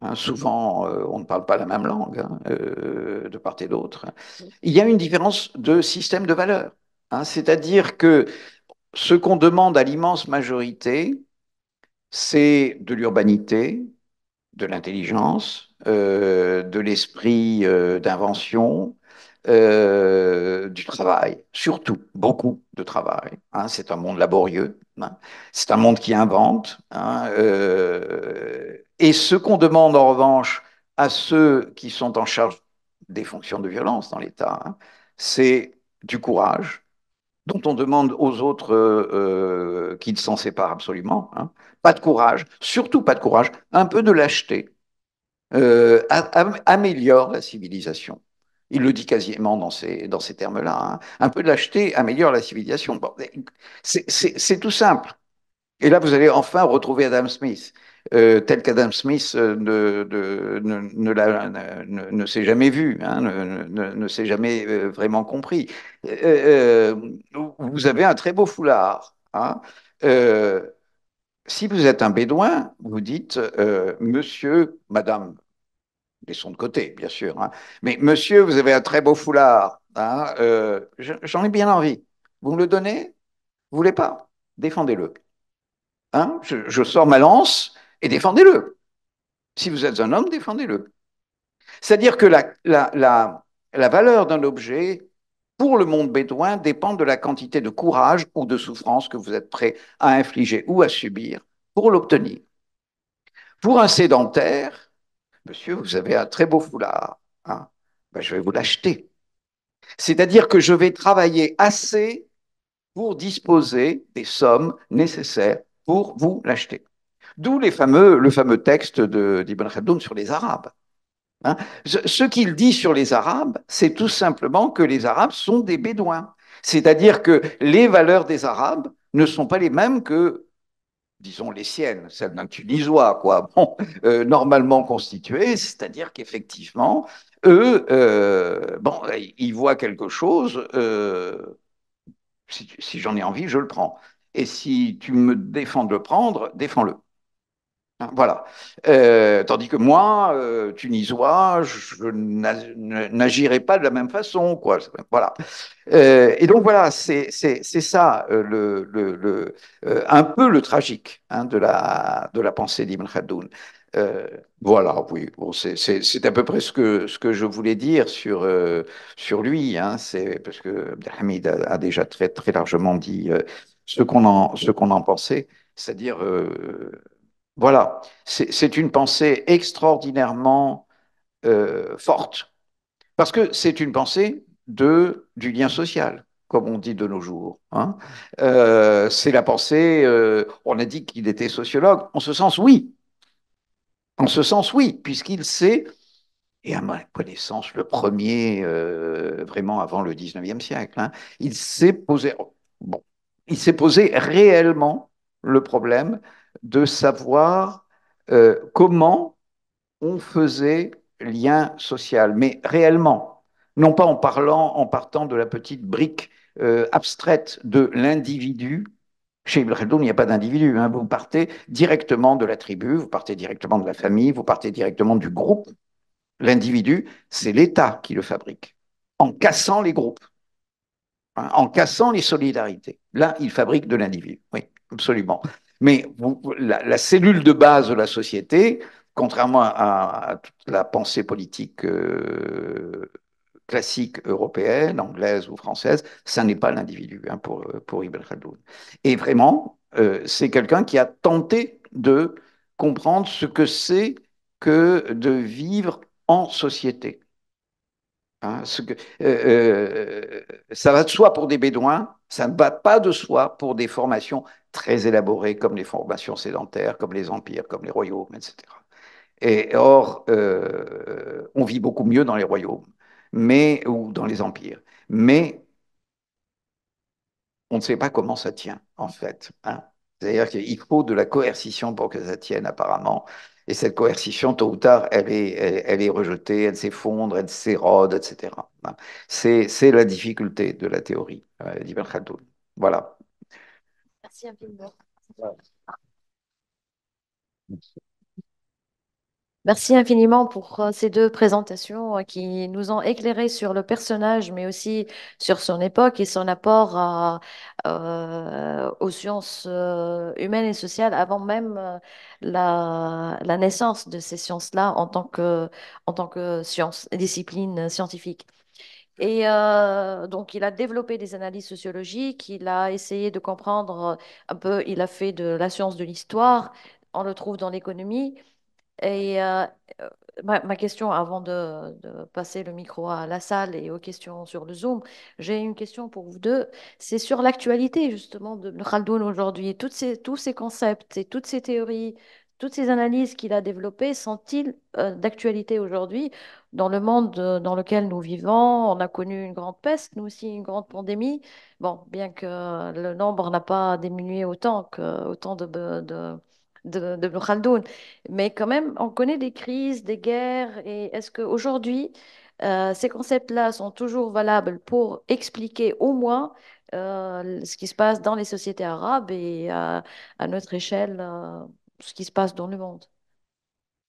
hein, mhm. souvent euh, on ne parle pas la même langue hein, euh, de part et d'autre, il y a une différence de système de valeurs, hein. c'est-à-dire que ce qu'on demande à l'immense majorité, c'est de l'urbanité, de l'intelligence, euh, de l'esprit euh, d'invention, euh, du travail, surtout beaucoup de travail. Hein. c'est un monde laborieux, hein. c'est un monde qui invente. Hein, et ce qu'on demande en revanche à ceux qui sont en charge des fonctions de violence dans l'État, c'est du courage, dont on demande aux autres qui euh, euh, qu'ils s'en séparent absolument. Hein. Pas de courage, surtout pas de courage, un peu de lâcheté, euh, améliore la civilisation. Il le dit quasiment dans ces, termes-là. Hein. Un peu de lâcheté améliore la civilisation. c'est tout simple. Et là, vous allez enfin retrouver Adam Smith. Euh, tel qu'Adam Smith euh, ne, s'est jamais vu, hein, ne, s'est jamais euh, vraiment compris. vous avez un très beau foulard. Hein. si vous êtes un bédouin, vous dites Monsieur, Madame, laissons de côté, bien sûr, hein, mais Monsieur, vous avez un très beau foulard. J'en ai bien envie. Vous me le donnez Vous ne voulez pas Défendez-le. je, sors ma lance, et défendez-le. Si vous êtes un homme, défendez-le. C'est-à-dire que la, la, valeur d'un objet pour le monde bédouin dépend de la quantité de courage ou de souffrance que vous êtes prêt à infliger ou à subir pour l'obtenir. Pour un sédentaire, monsieur, vous avez un très beau foulard, hein. ben, je vais vous l'acheter. C'est-à-dire que je vais travailler assez pour disposer des sommes nécessaires pour vous l'acheter. D'où les fameux, le fameux texte d'Ibn Khaldun sur les Arabes. Hein. ce qu'il dit sur les Arabes, c'est tout simplement que les Arabes sont des Bédouins. C'est-à-dire que les valeurs des Arabes ne sont pas les mêmes que, disons, les siennes, celles d'un Tunisois, quoi, *laughs* bon, euh, normalement constitué, c'est-à-dire qu'effectivement, eux, euh, bon, ils voient quelque chose, euh, si j'en ai envie, je le prends. Et si tu me défends de le prendre, défends-le. Hein, voilà. Euh, tandis que moi, euh, tunisois, je n'agirais pas de la même façon, quoi. Voilà. Euh, et donc voilà, c'est ça un peu le tragique hein, de la pensée d'Ibn Khaldoun. voilà, oui, c'est à peu près ce que, je voulais dire sur, lui, hein, parce que Abdelhamid a, déjà très, très largement dit ce qu'on en, en, pensait, c'est-à-dire voilà, c'est une pensée extraordinairement euh, forte, parce que c'est une pensée de, du lien social, comme on dit de nos jours. Hein. Euh, c'est la pensée, euh, on a dit qu'il était sociologue, en ce sens oui, en ce sens oui, puisqu'il sait, et à ma connaissance le premier vraiment avant le 19e siècle, hein, il s'est posé, bon, il s'est posé réellement le problème de savoir euh, comment on faisait lien social, mais réellement, non pas en parlant, en partant de la petite brique euh, abstraite de l'individu. Chez Ibrahim, il n'y a pas d'individu. Hein. vous partez directement de la tribu, vous partez directement de la famille, vous partez directement du groupe. L'individu, c'est l'État qui le fabrique, en cassant les groupes, hein, en cassant les solidarités. Là, il fabrique de l'individu. Oui, absolument. Mais la, cellule de base de la société, contrairement à, toute la pensée politique euh, classique européenne, anglaise ou française, ça n'est pas l'individu hein, pour, pour Ibn Et vraiment, euh, c'est quelqu'un qui a tenté de comprendre ce que c'est que de vivre en société. Hein, ce euh, euh, ça va de soi pour des Bédouins, ça ne va pas de soi pour des formations très élaborées comme les formations sédentaires, comme les empires, comme les royaumes, etc. Et or, euh, on vit beaucoup mieux dans les royaumes, mais ou dans les empires, mais on ne sait pas comment ça tient en fait. Hein. C'est-à-dire qu'il faut de la coercition pour que ça tienne apparemment. Et cette coercition, tôt ou tard, elle est, elle, est rejetée, elle s'effondre, elle s'érode, etc. Hein. C'est la difficulté de la théorie euh, d'Ibn Voilà. Merci infiniment. Merci. Merci infiniment pour euh, ces deux présentations euh, qui nous ont éclairé sur le personnage, mais aussi sur son époque et son apport euh, aux sciences humaines et sociales avant même la, naissance de ces sciences-là en tant que, en tant que science, discipline scientifique. Et donc, il a développé des analyses sociologiques, il a essayé de comprendre un peu, il a fait de la science de l'histoire, on le trouve dans l'économie, et euh, ma, question, avant de, passer le micro à la salle et aux questions sur le Zoom, j'ai une question pour vous deux. C'est sur l'actualité justement de Khaldoun aujourd'hui. ces, tous ces concepts et toutes ces théories, toutes ces analyses qu'il a développées sont-ils euh, d'actualité aujourd'hui dans le monde euh, dans lequel nous vivons On a connu une grande peste, nous aussi une grande pandémie. Bon, bien que le nombre n'a pas diminué autant que autant de de, de Mais quand même, on connaît des crises, des guerres. Et est-ce qu'aujourd'hui, aujourd'hui, euh, ces concepts-là sont toujours valables pour expliquer au moins euh, ce qui se passe dans les sociétés arabes et euh, à notre échelle, ce qui se passe dans le monde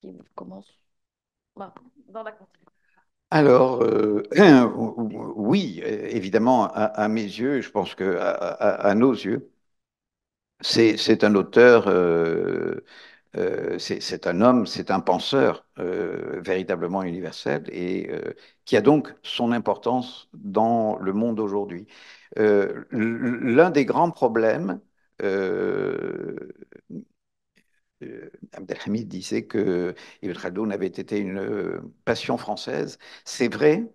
Qui commence bah, alors, *clears throat* oui, évidemment, à, mes yeux, je pense que à nos yeux, c'est un auteur, euh, euh, c'est un homme, c'est un penseur euh, véritablement universel et qui a donc son importance dans le monde aujourd'hui. L'un des grands problèmes, Abdelhamid disait que Ibn Khaldoun avait été une passion française, c'est vrai.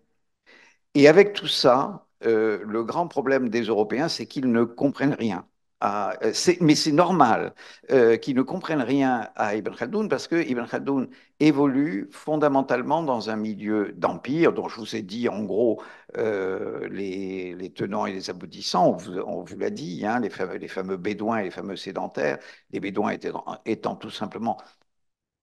Et avec tout ça, le grand problème des Européens, c'est qu'ils ne comprennent rien. Euh, mais c'est normal euh, qu'ils ne comprennent rien à Ibn Khaldoun parce que Ibn Khaldoun évolue fondamentalement dans un milieu d'empire dont je vous ai dit en gros euh, les, tenants et les aboutissants. On vous, l'a dit, hein, les, fameux, les, fameux, bédouins et les fameux sédentaires, les bédouins étant, étant tout simplement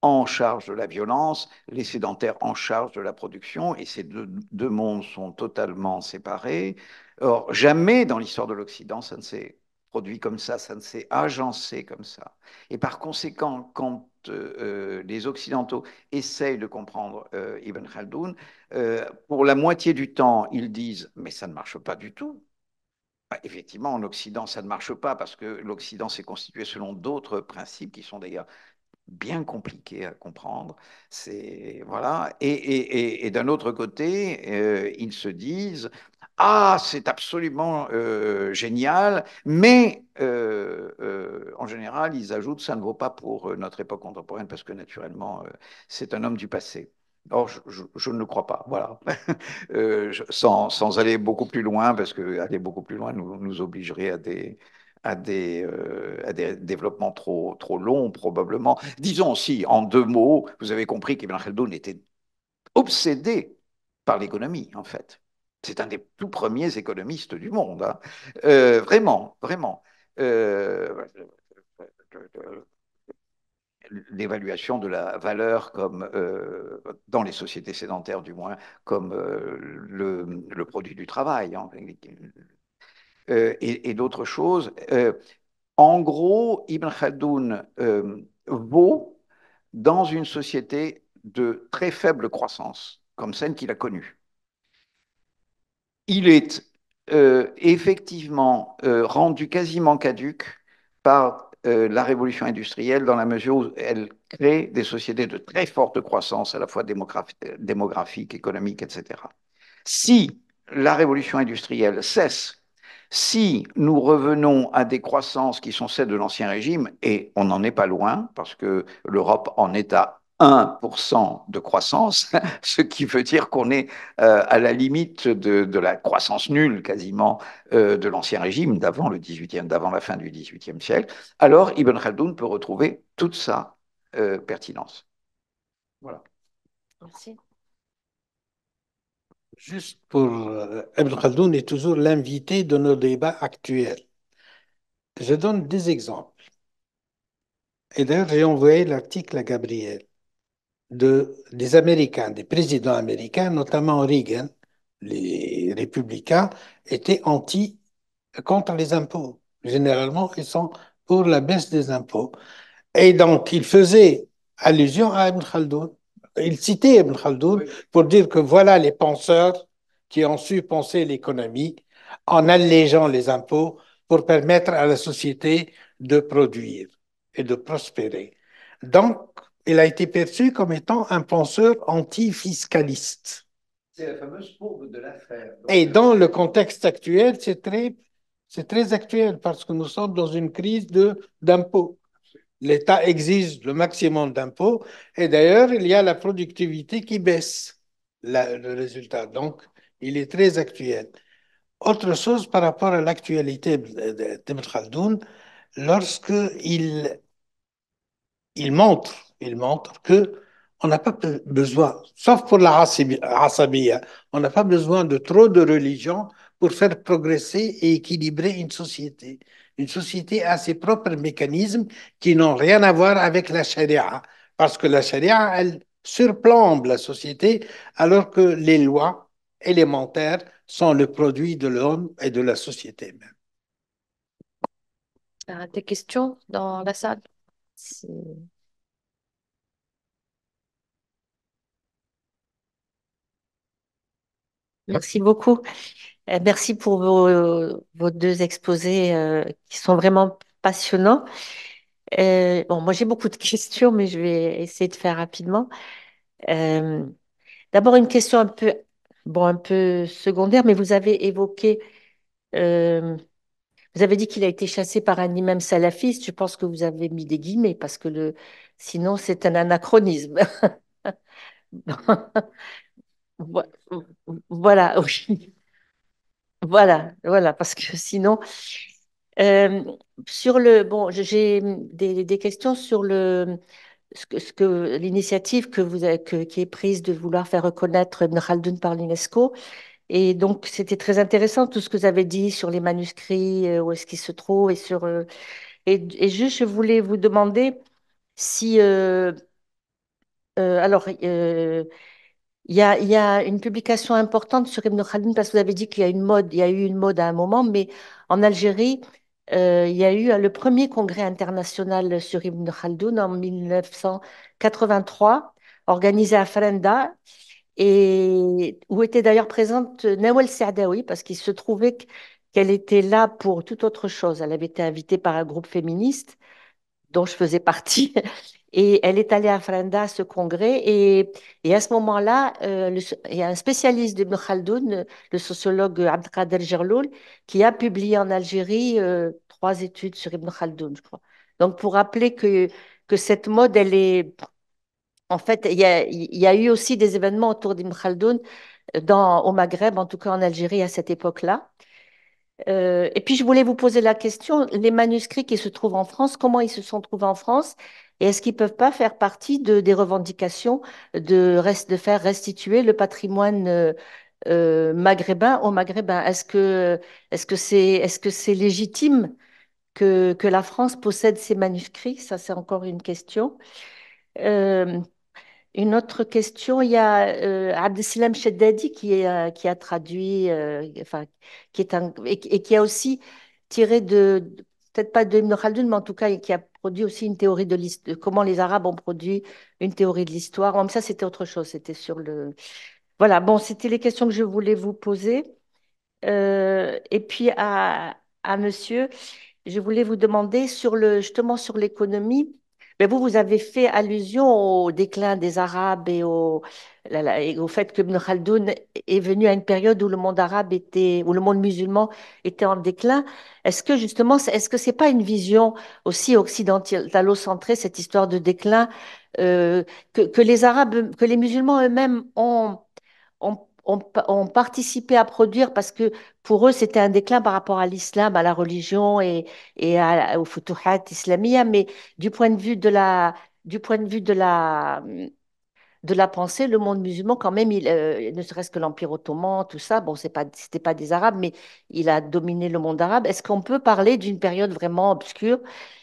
en charge de la violence, les sédentaires en charge de la production, et ces deux, deux mondes sont totalement séparés. Or, jamais dans l'histoire de l'Occident, ça ne s'est produit comme ça, ça ne s'est agencé comme ça. Et par conséquent, quand euh, euh, les Occidentaux essayent de comprendre euh, Ibn Khaldoun, pour la moitié du temps, ils disent Mais ça ne marche pas du tout. Bah, effectivement, en Occident, ça ne marche pas parce que l'Occident s'est constitué selon d'autres principes qui sont d'ailleurs bien compliqués à comprendre. voilà. et d'un autre côté, ils se disent ah, c'est absolument euh, génial, mais euh, euh, en général, ils ajoutent, ça ne vaut pas pour notre époque contemporaine, parce que naturellement, c'est un homme du passé. Or, je, ne le crois pas, voilà. *laughs* sans, aller beaucoup plus loin, parce que aller beaucoup plus loin nous, nous obligerait à des, à des, des, développements trop, trop longs, probablement. Disons aussi, en deux mots, vous avez compris qu'Ibn Khaldoun était obsédé par l'économie, en fait. C'est un des tout premiers économistes du monde. Hein. Euh, vraiment, vraiment. Euh, l'évaluation de la valeur comme euh, dans les sociétés sédentaires du moins comme le, produit du travail hein. et, d'autres choses en gros Ibn Khaldoun vaut dans une société de très faible croissance comme celle qu'il a connue il est euh, effectivement euh, rendu quasiment caduque par euh, la révolution industrielle dans la mesure où elle crée des sociétés de très forte croissance, à la fois démographique, économique, etc. Si la révolution industrielle cesse, si nous revenons à des croissances qui sont celles de l'Ancien Régime, et on n'en est pas loin, parce que l'Europe en est à 1% de croissance, *laughs* ce qui veut dire qu'on est euh, à la limite de, la croissance nulle quasiment euh, de l'ancien régime d'avant le 18e, d'avant la fin du XVIIIe siècle, alors Ibn Khaldoun peut retrouver toute sa euh, pertinence. Voilà. Merci. Juste pour Ibn Khaldoun est toujours l'invité de nos débats actuels. Je donne des exemples. Et d'ailleurs, j'ai envoyé l'article à Gabriel des Américains, des présidents américains, notamment Reagan, les républicains, étaient anti, contre les impôts. Généralement, ils sont pour la baisse des impôts. Et donc, il faisait allusion à Ibn Khaldun. Il citait Ibn Khaldun pour dire que voilà les penseurs qui ont su penser l'économie en allégeant les impôts pour permettre à la société de produire et de prospérer. Donc, il a été perçu comme étant un penseur antifiscaliste. C'est la fameuse courbe de l'affaire. Et euh, dans le contexte actuel, c'est très, c'est très actuel parce que nous sommes dans une crise de, d'impôts. L'État exige le maximum d'impôts et d'ailleurs, il y a la productivité qui baisse le résultat. Donc, il est très actuel. Autre chose par rapport à l'actualité euh, d'Ibn Khaldoun, lorsqu'il il montre il montre que on n'a pas besoin, sauf pour la Hassabiya, on n'a pas besoin de trop de religions pour faire progresser et équilibrer une société. Une société a ses propres mécanismes qui n'ont rien à voir avec la charia, parce que la charia, elle surplombe la société, alors que les lois élémentaires sont le produit de l'homme et de la société même. Des questions dans la salle Merci beaucoup. Euh, merci pour vos, deux exposés euh, qui sont vraiment passionnants. Euh, bon, moi j'ai beaucoup de *laughs* questions, mais je vais essayer de faire rapidement. D'abord une question un peu, bon, un peu secondaire, mais vous avez évoqué, vous avez dit qu'il a été chassé par un imam salafiste. Je pense que vous avez mis des guillemets parce que sinon c'est un anachronisme. *laughs* Voilà, *laughs* Voilà, voilà, parce que sinon, euh, sur le, bon, j'ai des, questions sur le, ce que, ce que l'initiative que vous qui est prise de vouloir faire reconnaître Ibn par l'UNESCO. Et donc, c'était très intéressant tout ce que vous avez dit sur les manuscrits, euh, où est-ce qu'ils se trouvent, et sur. Euh, et, juste, je voulais vous demander si. alors. Il y, a, une publication importante sur Ibn Khaldun, parce que vous avez dit qu'il y a une mode, il y a eu une mode à un moment, mais en Algérie, euh, il y a eu le premier congrès international sur Ibn Khaldun en 1983, organisé à Farenda, et où était d'ailleurs présente Nawal Saadawi parce qu'il se trouvait qu'elle était là pour toute autre chose. Elle avait été invitée par un groupe féministe dont je faisais partie et elle est allée à Frenda à ce congrès. Et, et à ce moment-là, euh, il y a un spécialiste d'Ibn Khaldoun, le sociologue Abdelkader Gerloul, qui a publié en Algérie euh, trois études sur Ibn Khaldoun, je crois. Donc, pour rappeler que, que cette mode, elle est. En fait, il y a, il y a eu aussi des événements autour d'Ibn Khaldoun euh, dans, au Maghreb, en tout cas en Algérie à cette époque-là. Euh, et puis, je voulais vous poser la question, les manuscrits qui se trouvent en France, comment ils se sont trouvés en France et est-ce qu'ils ne peuvent pas faire partie de, des revendications de, de faire restituer le patrimoine euh, euh, maghrébin aux maghrébins Est-ce que est-ce que c'est est-ce que c'est légitime que, que la France possède ces manuscrits Ça, c'est encore une question. Une autre question, il y a euh, Abdeslam Sheddadi qui, est, euh, qui a traduit, euh, enfin, qui est un, et, qui a aussi tiré de, peut-être pas de Ibn Khaldun, mais en tout cas, qui a produit aussi une théorie de l'histoire, comment les Arabes ont produit une théorie de l'histoire. Bon, ça, c'était autre chose, c'était sur le. Voilà, bon, c'était les questions que je voulais vous poser. Euh, et puis à, à monsieur, je voulais vous demander sur le, justement sur l'économie mais vous, vous avez fait allusion au déclin des Arabes et au, au fait que Ibn Khaldoun est venu à une période où le monde arabe était, où le monde musulman était en déclin. Est-ce que justement, est-ce que c'est pas une vision aussi occidentale occidentalo-centrée, cette histoire de déclin, euh, que, que les Arabes, que les musulmans eux-mêmes ont ont, participé à produire parce que pour eux, c'était un déclin par rapport à l'islam, à la religion et, et au futuhat islamien. Mais du point de vue de la, du point de vue de la, de la pensée, le monde musulman, quand même, il, euh, ne serait-ce que l'Empire ottoman, tout ça, bon, ce n'était pas des Arabes, mais il a dominé le monde arabe. Est-ce qu'on peut parler d'une période vraiment obscure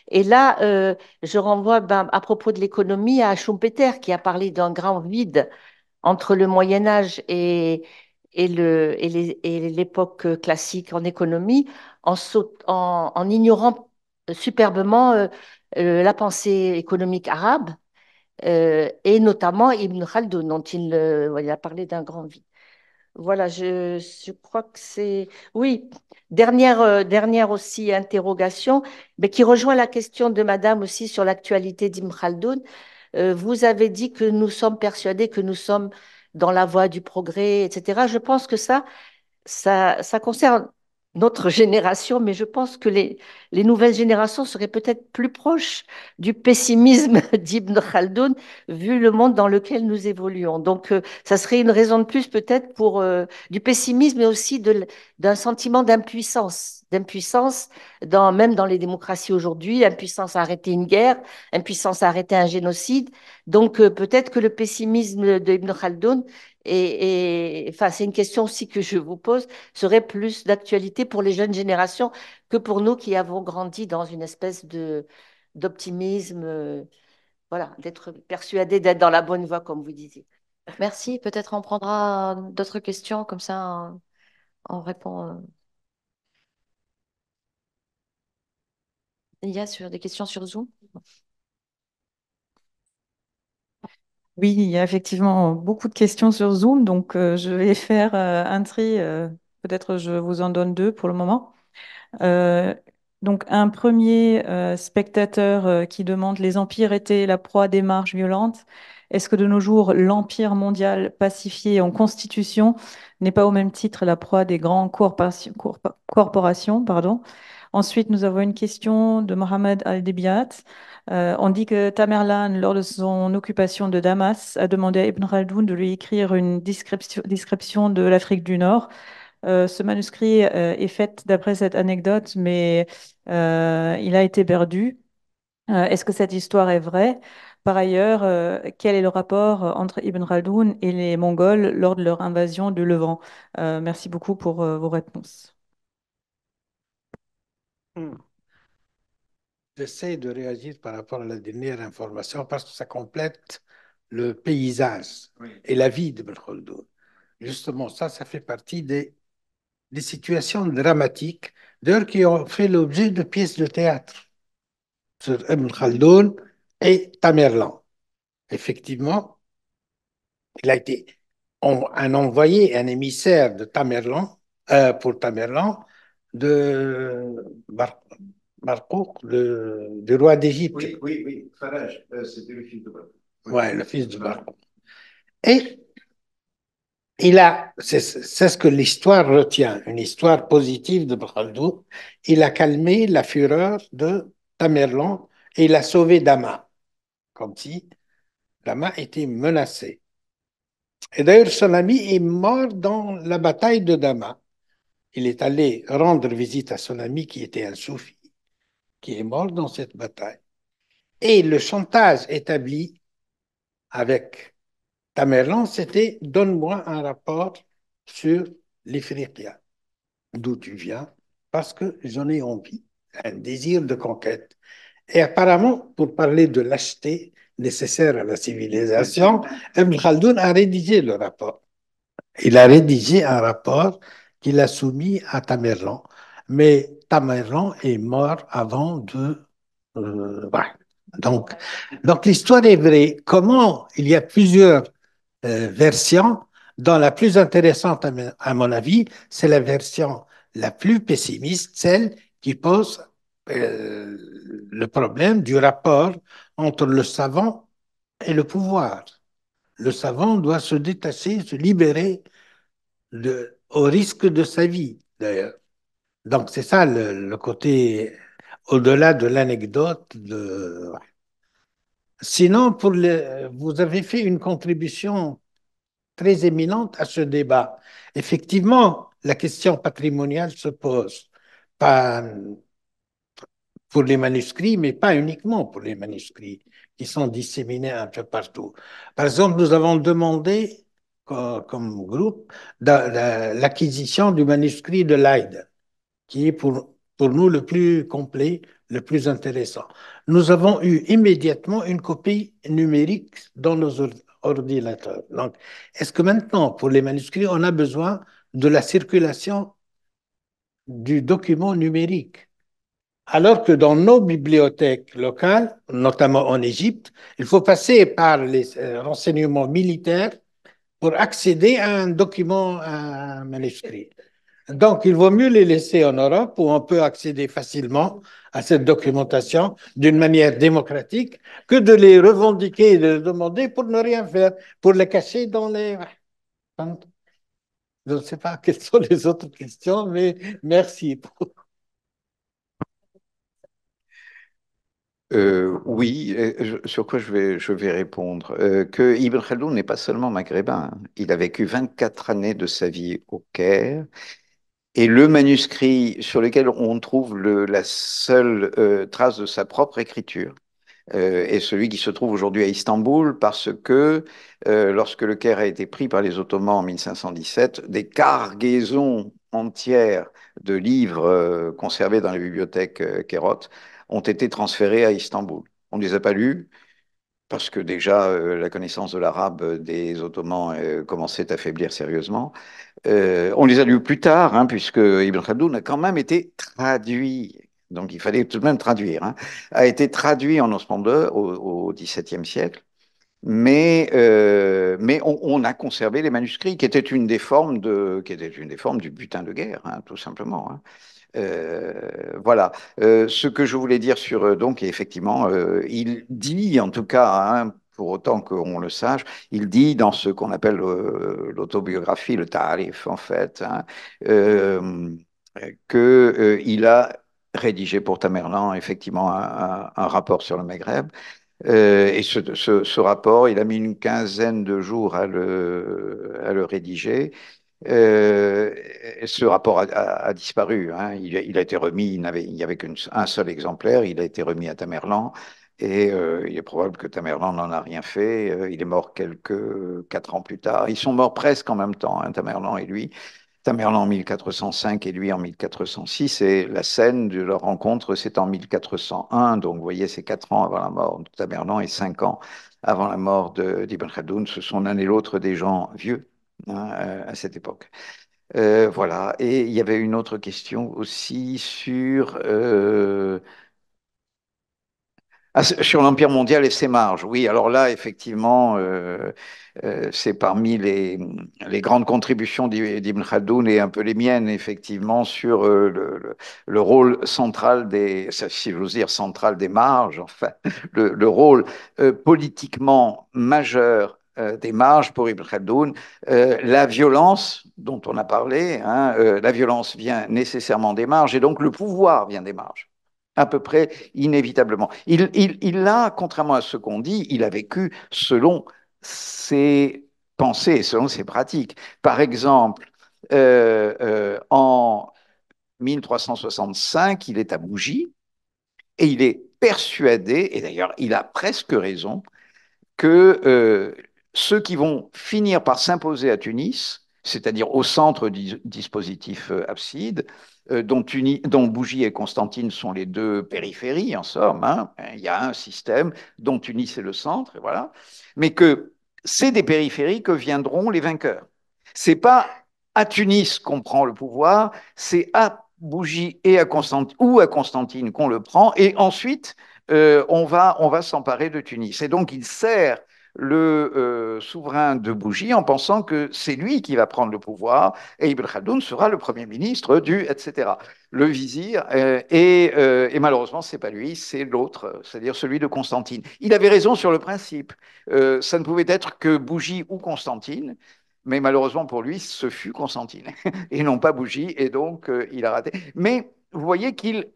Et là, euh, je renvoie ben, à propos de l'économie à Schumpeter, qui a parlé d'un grand vide entre le Moyen Âge et, et l'époque euh, classique en économie en, en, ignorant superbement euh, euh, la pensée économique arabe et notamment Ibn Khaldun dont il, a parlé d'un grand vide. Voilà, je, crois que c'est oui. Dernière dernière aussi interrogation, mais qui rejoint la question de Madame aussi sur l'actualité d'Ibn Khaldun. Euh, vous avez dit que nous sommes persuadés que nous sommes dans la voie du progrès, etc. Je pense que ça, ça, concerne notre *laughs* génération, mais je pense que les, les nouvelles générations seraient peut-être plus proches du pessimisme *laughs* d'Ibn Khaldun, vu le monde dans lequel nous évoluons. Donc, euh, ça serait une raison de plus peut-être pour euh, du pessimisme, mais aussi d'un sentiment d'impuissance d'impuissance, dans, même dans les démocraties aujourd'hui, impuissance à arrêter une guerre, impuissance à arrêter un génocide. Donc euh, peut-être que le pessimisme de Ibn Khaldun, et, enfin, c'est une question aussi que je vous pose, serait plus d'actualité pour les jeunes générations que pour nous qui avons grandi dans une espèce de d'optimisme, euh, voilà, d'être persuadés d'être dans la bonne voie, comme vous disiez. Merci. Peut-être on prendra d'autres questions comme ça, on répond. Euh, Il y a sur, des questions sur Zoom Oui, il y a effectivement beaucoup de questions sur Zoom, donc euh, je vais *laughs* faire euh, un tri. Euh, peut-être je vous en donne deux pour le moment. donc un premier spectateur qui demande les empires étaient la proie des marges violentes. Est-ce que de nos jours l'empire mondial pacifié en constitution n'est pas au même titre la proie des grandes corporations, pardon Ensuite, nous avons une question de Mohamed Al-Debiat. Euh, on dit que Tamerlan, lors de son occupation de Damas, a demandé à Ibn Khaldun de lui écrire une description, de l'Afrique du Nord. Euh, ce manuscrit euh, est fait d'après cette anecdote, mais il a été perdu. Est-ce que cette histoire est vraie Par ailleurs, quel est le rapport entre Ibn Khaldun et les Mongols lors de leur invasion du Levant Merci beaucoup pour vos réponses. Hmm. J'essaie de réagir par rapport à la dernière information parce que ça complète le paysage et la vie de Khaldun. Justement, ça, ça fait partie des, situations dramatiques, d'ailleurs qui ont fait l'objet de pièces de théâtre sur Ibn Khaldoun et Tamerlan. Effectivement, il a été un envoyé, un émissaire de Tamerlan, euh, pour Tamerlan, de du roi d'Égypte. Oui, oui, oui, Farage, euh, c'était le fils de Barco. Oui, le fils de Barco. Et il a, c'est ce que l'histoire retient, une histoire positive de Khaldoun, il a calmé la fureur de Tamerlan et il a sauvé Dama, comme si Dama était menacé. Et d'ailleurs, son ami est mort dans la bataille de Dama il est allé rendre visite à son ami qui était un soufi, qui est mort dans cette bataille. Et le chantage établi avec Tamerlan, c'était donne-moi un rapport sur l'Ifriqiya, d'où tu viens, parce que j'en ai envie, un désir de conquête. Et apparemment, pour parler de lâcheté nécessaire à la civilisation, Ibn Khaldun a rédigé le rapport. Il a rédigé un rapport qu'il a soumis à Tamerlan. Mais Tamerlan est mort avant de... Euh, donc, donc l'histoire est vraie. Comment il y a plusieurs euh, versions. Dans la plus intéressante, à, mon avis, c'est la version la plus pessimiste, celle qui pose euh, le problème du rapport entre le savant et le pouvoir. Le savant doit se détacher, se libérer de, au risque de sa vie, d'ailleurs. Donc c'est ça le, côté au-delà de l'anecdote. De... Sinon, pour le... vous avez fait une contribution très éminente à ce débat. Effectivement, la question patrimoniale se pose, pas pour les manuscrits, mais pas uniquement pour les manuscrits qui sont disséminés un peu partout. Par exemple, nous avons demandé comme groupe l'acquisition du manuscrit de Leiden, qui est pour, pour nous le plus complet, le plus intéressant. Nous avons eu immédiatement une copie numérique dans nos ordinateurs. Donc, est-ce que maintenant, pour les manuscrits, on a besoin de la circulation du document numérique alors que dans nos bibliothèques locales, notamment en Égypte, il faut passer par les euh, renseignements militaires pour accéder à un document, à un manuscrit. Donc, il vaut mieux les laisser en Europe où on peut accéder facilement à cette documentation d'une manière démocratique que de les revendiquer et de les demander pour ne rien faire, pour les cacher dans les... Je ne sais pas *laughs* quelles sont les autres questions, mais merci Euh, oui, euh, sur quoi je vais, répondre. Euh, que Ibn Khaldoun n'est pas seulement maghrébin. Hein. Il a vécu 24 années de sa vie au Caire. Et le manuscrit sur lequel on trouve la seule trace de sa propre écriture est celui qui se trouve aujourd'hui à Istanbul, parce que lorsque le Caire a été pris par les Ottomans en 1517, des cargaisons entières de livres conservés dans les bibliothèque Kérot ont été transférés à Istanbul. On ne les a pas lus parce que déjà euh, la connaissance de l'arabe euh, des Ottomans euh, commençait à faiblir sérieusement. on les a lus plus tard, hein, puisque Ibn Khaldoun a quand même été traduit. Donc il fallait tout de même traduire. Hein. a été traduit en osmane au XVIIe siècle mais, mais on, a conservé les manuscrits, qui étaient une des formes, de, qui était une des formes du butin de guerre, hein, tout simplement. Euh, voilà. Euh, ce que je voulais dire sur euh, donc effectivement, il dit en tout cas, hein, pour autant qu'on le sache, il dit dans ce qu'on appelle l'autobiographie, le tarif en fait, qu'il hein, que il a rédigé pour Tamerlan effectivement un, rapport sur le Maghreb. et ce, rapport, il a mis une quinzaine de jours à le rédiger. Euh, ce rapport a, disparu. Hein. Il, a été remis, il n'y avait, qu'un seul exemplaire, il a été remis à Tamerlan. Et euh, il est probable que Tamerlan n'en a rien fait. Euh, il est mort quelques quatre ans plus tard. Ils sont morts presque en même temps, hein, Tamerlan et lui. Tamerlan en 1405 et lui en 1406. Et la scène de leur rencontre, c'est en 1401. Donc, vous voyez, c'est quatre ans avant la mort de Tamerlan et cinq ans avant la mort d'Ibn Khaldoun. Ce sont l'un et l'autre des gens vieux Hein, à, cette époque. Euh, voilà. Et il y avait une autre question aussi euh, ah, sur, sur l'Empire mondial et ses marges. Oui, alors là, effectivement, euh, c'est parmi les, les, grandes contributions d'Ibn Khaldoun et un peu les miennes, effectivement, sur le, rôle central des, si dire, central des marges, enfin, le, le rôle politiquement majeur euh, des marges pour Ibn Khaldoun. Euh, la violence dont on a parlé, hein, euh, la violence vient nécessairement des marges et donc le pouvoir vient des marges, à peu près inévitablement. Il, il, il a, contrairement à ce qu'on dit, il a vécu selon ses pensées et selon ses pratiques. Par exemple, en 1365, il est à Bougie et il est persuadé, et d'ailleurs il a presque raison, que ceux qui vont finir par s'imposer à Tunis, c'est-à-dire au centre du dispositif euh, abside, euh, dont, dont, Bougie et Constantine sont les deux périphéries, en somme. Hein, hein, il y a un système dont Tunis est le centre, voilà. Mais que c'est des périphéries que viendront les vainqueurs. C'est pas à Tunis qu'on prend le pouvoir, c'est à Bougie et à Constantine, ou à Constantine qu'on le prend, et ensuite euh, on va, on va s'emparer de Tunis. Et donc il sert le euh, souverain de Bougie en pensant que c'est lui qui va prendre le pouvoir et Ibn Khaldoun sera le premier ministre du, etc. Le vizir, euh, et, euh, et, malheureusement, c'est pas lui, c'est l'autre, c'est-à-dire celui de Constantine. Il avait raison sur le principe. ça ne pouvait être que Bougie ou Constantine. Mais malheureusement pour lui, ce fut Constantine *laughs* et non pas Bougie, et donc il a raté. Mais vous voyez qu'il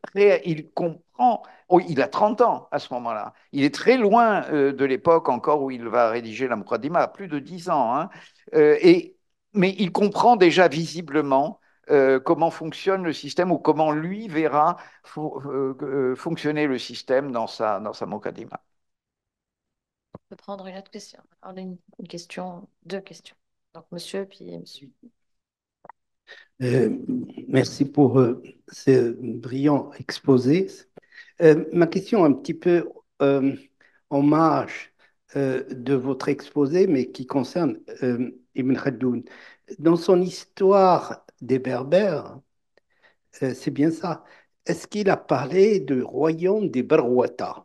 comprend, oh, il a 30 ans à ce moment-là. Il est très loin euh, de l'époque encore où il va rédiger la Mokadima, plus de 10 ans. Hein. Euh, et, mais il comprend déjà visiblement euh, comment fonctionne le système ou comment lui verra fonctionner le système dans sa, dans sa On peut prendre une autre question. Alors, une question, deux questions. Donc, monsieur, puis monsieur. Euh, merci pour euh, ce brillant exposé. Euh, ma question un petit peu en marge de votre exposé, mais qui concerne Ibn Khaldoun. Dans son histoire des Berbères, c'est bien ça, est-ce qu'il a parlé du royaume des Barwata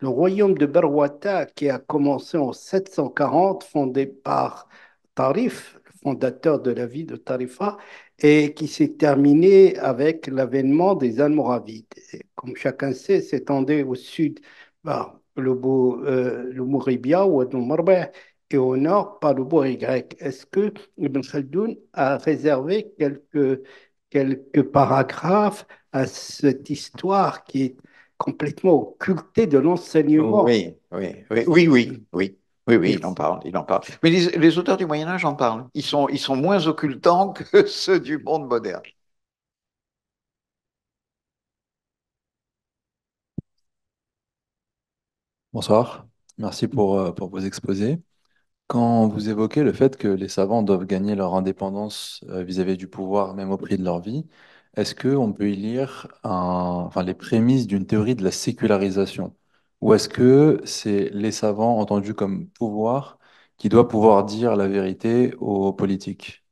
Le royaume de Barwata qui a commencé en 740, fondé par Tarif, fondateur de la vie de Tarifa, et qui s'est terminé avec l'avènement des Almoravides. comme chacun sait, s'étendait au sud par bah, le, beau, euh, le Mouribia ou le et au nord par le Bourg-Y. Est-ce que Ibn Khaldoun a réservé quelques, quelques paragraphes à cette histoire qui est complètement occultée de l'enseignement oui, oui, oui. oui. Oui, oui, il en parle, il en parle. Mais les, auteurs du Moyen Âge en parlent. Ils sont, moins occultants que *laughs* ceux du monde moderne. Bonsoir, merci euh, pour, vos exposés. Quand vous évoquez le fait que les savants doivent gagner leur indépendance euh, vis-à-vis du pouvoir, même au prix de leur vie, est-ce qu'on peut y lire les prémices d'une théorie de la sécularisation ou est-ce que c'est les savants entendus comme pouvoir qui doivent pouvoir dire la vérité aux politiques?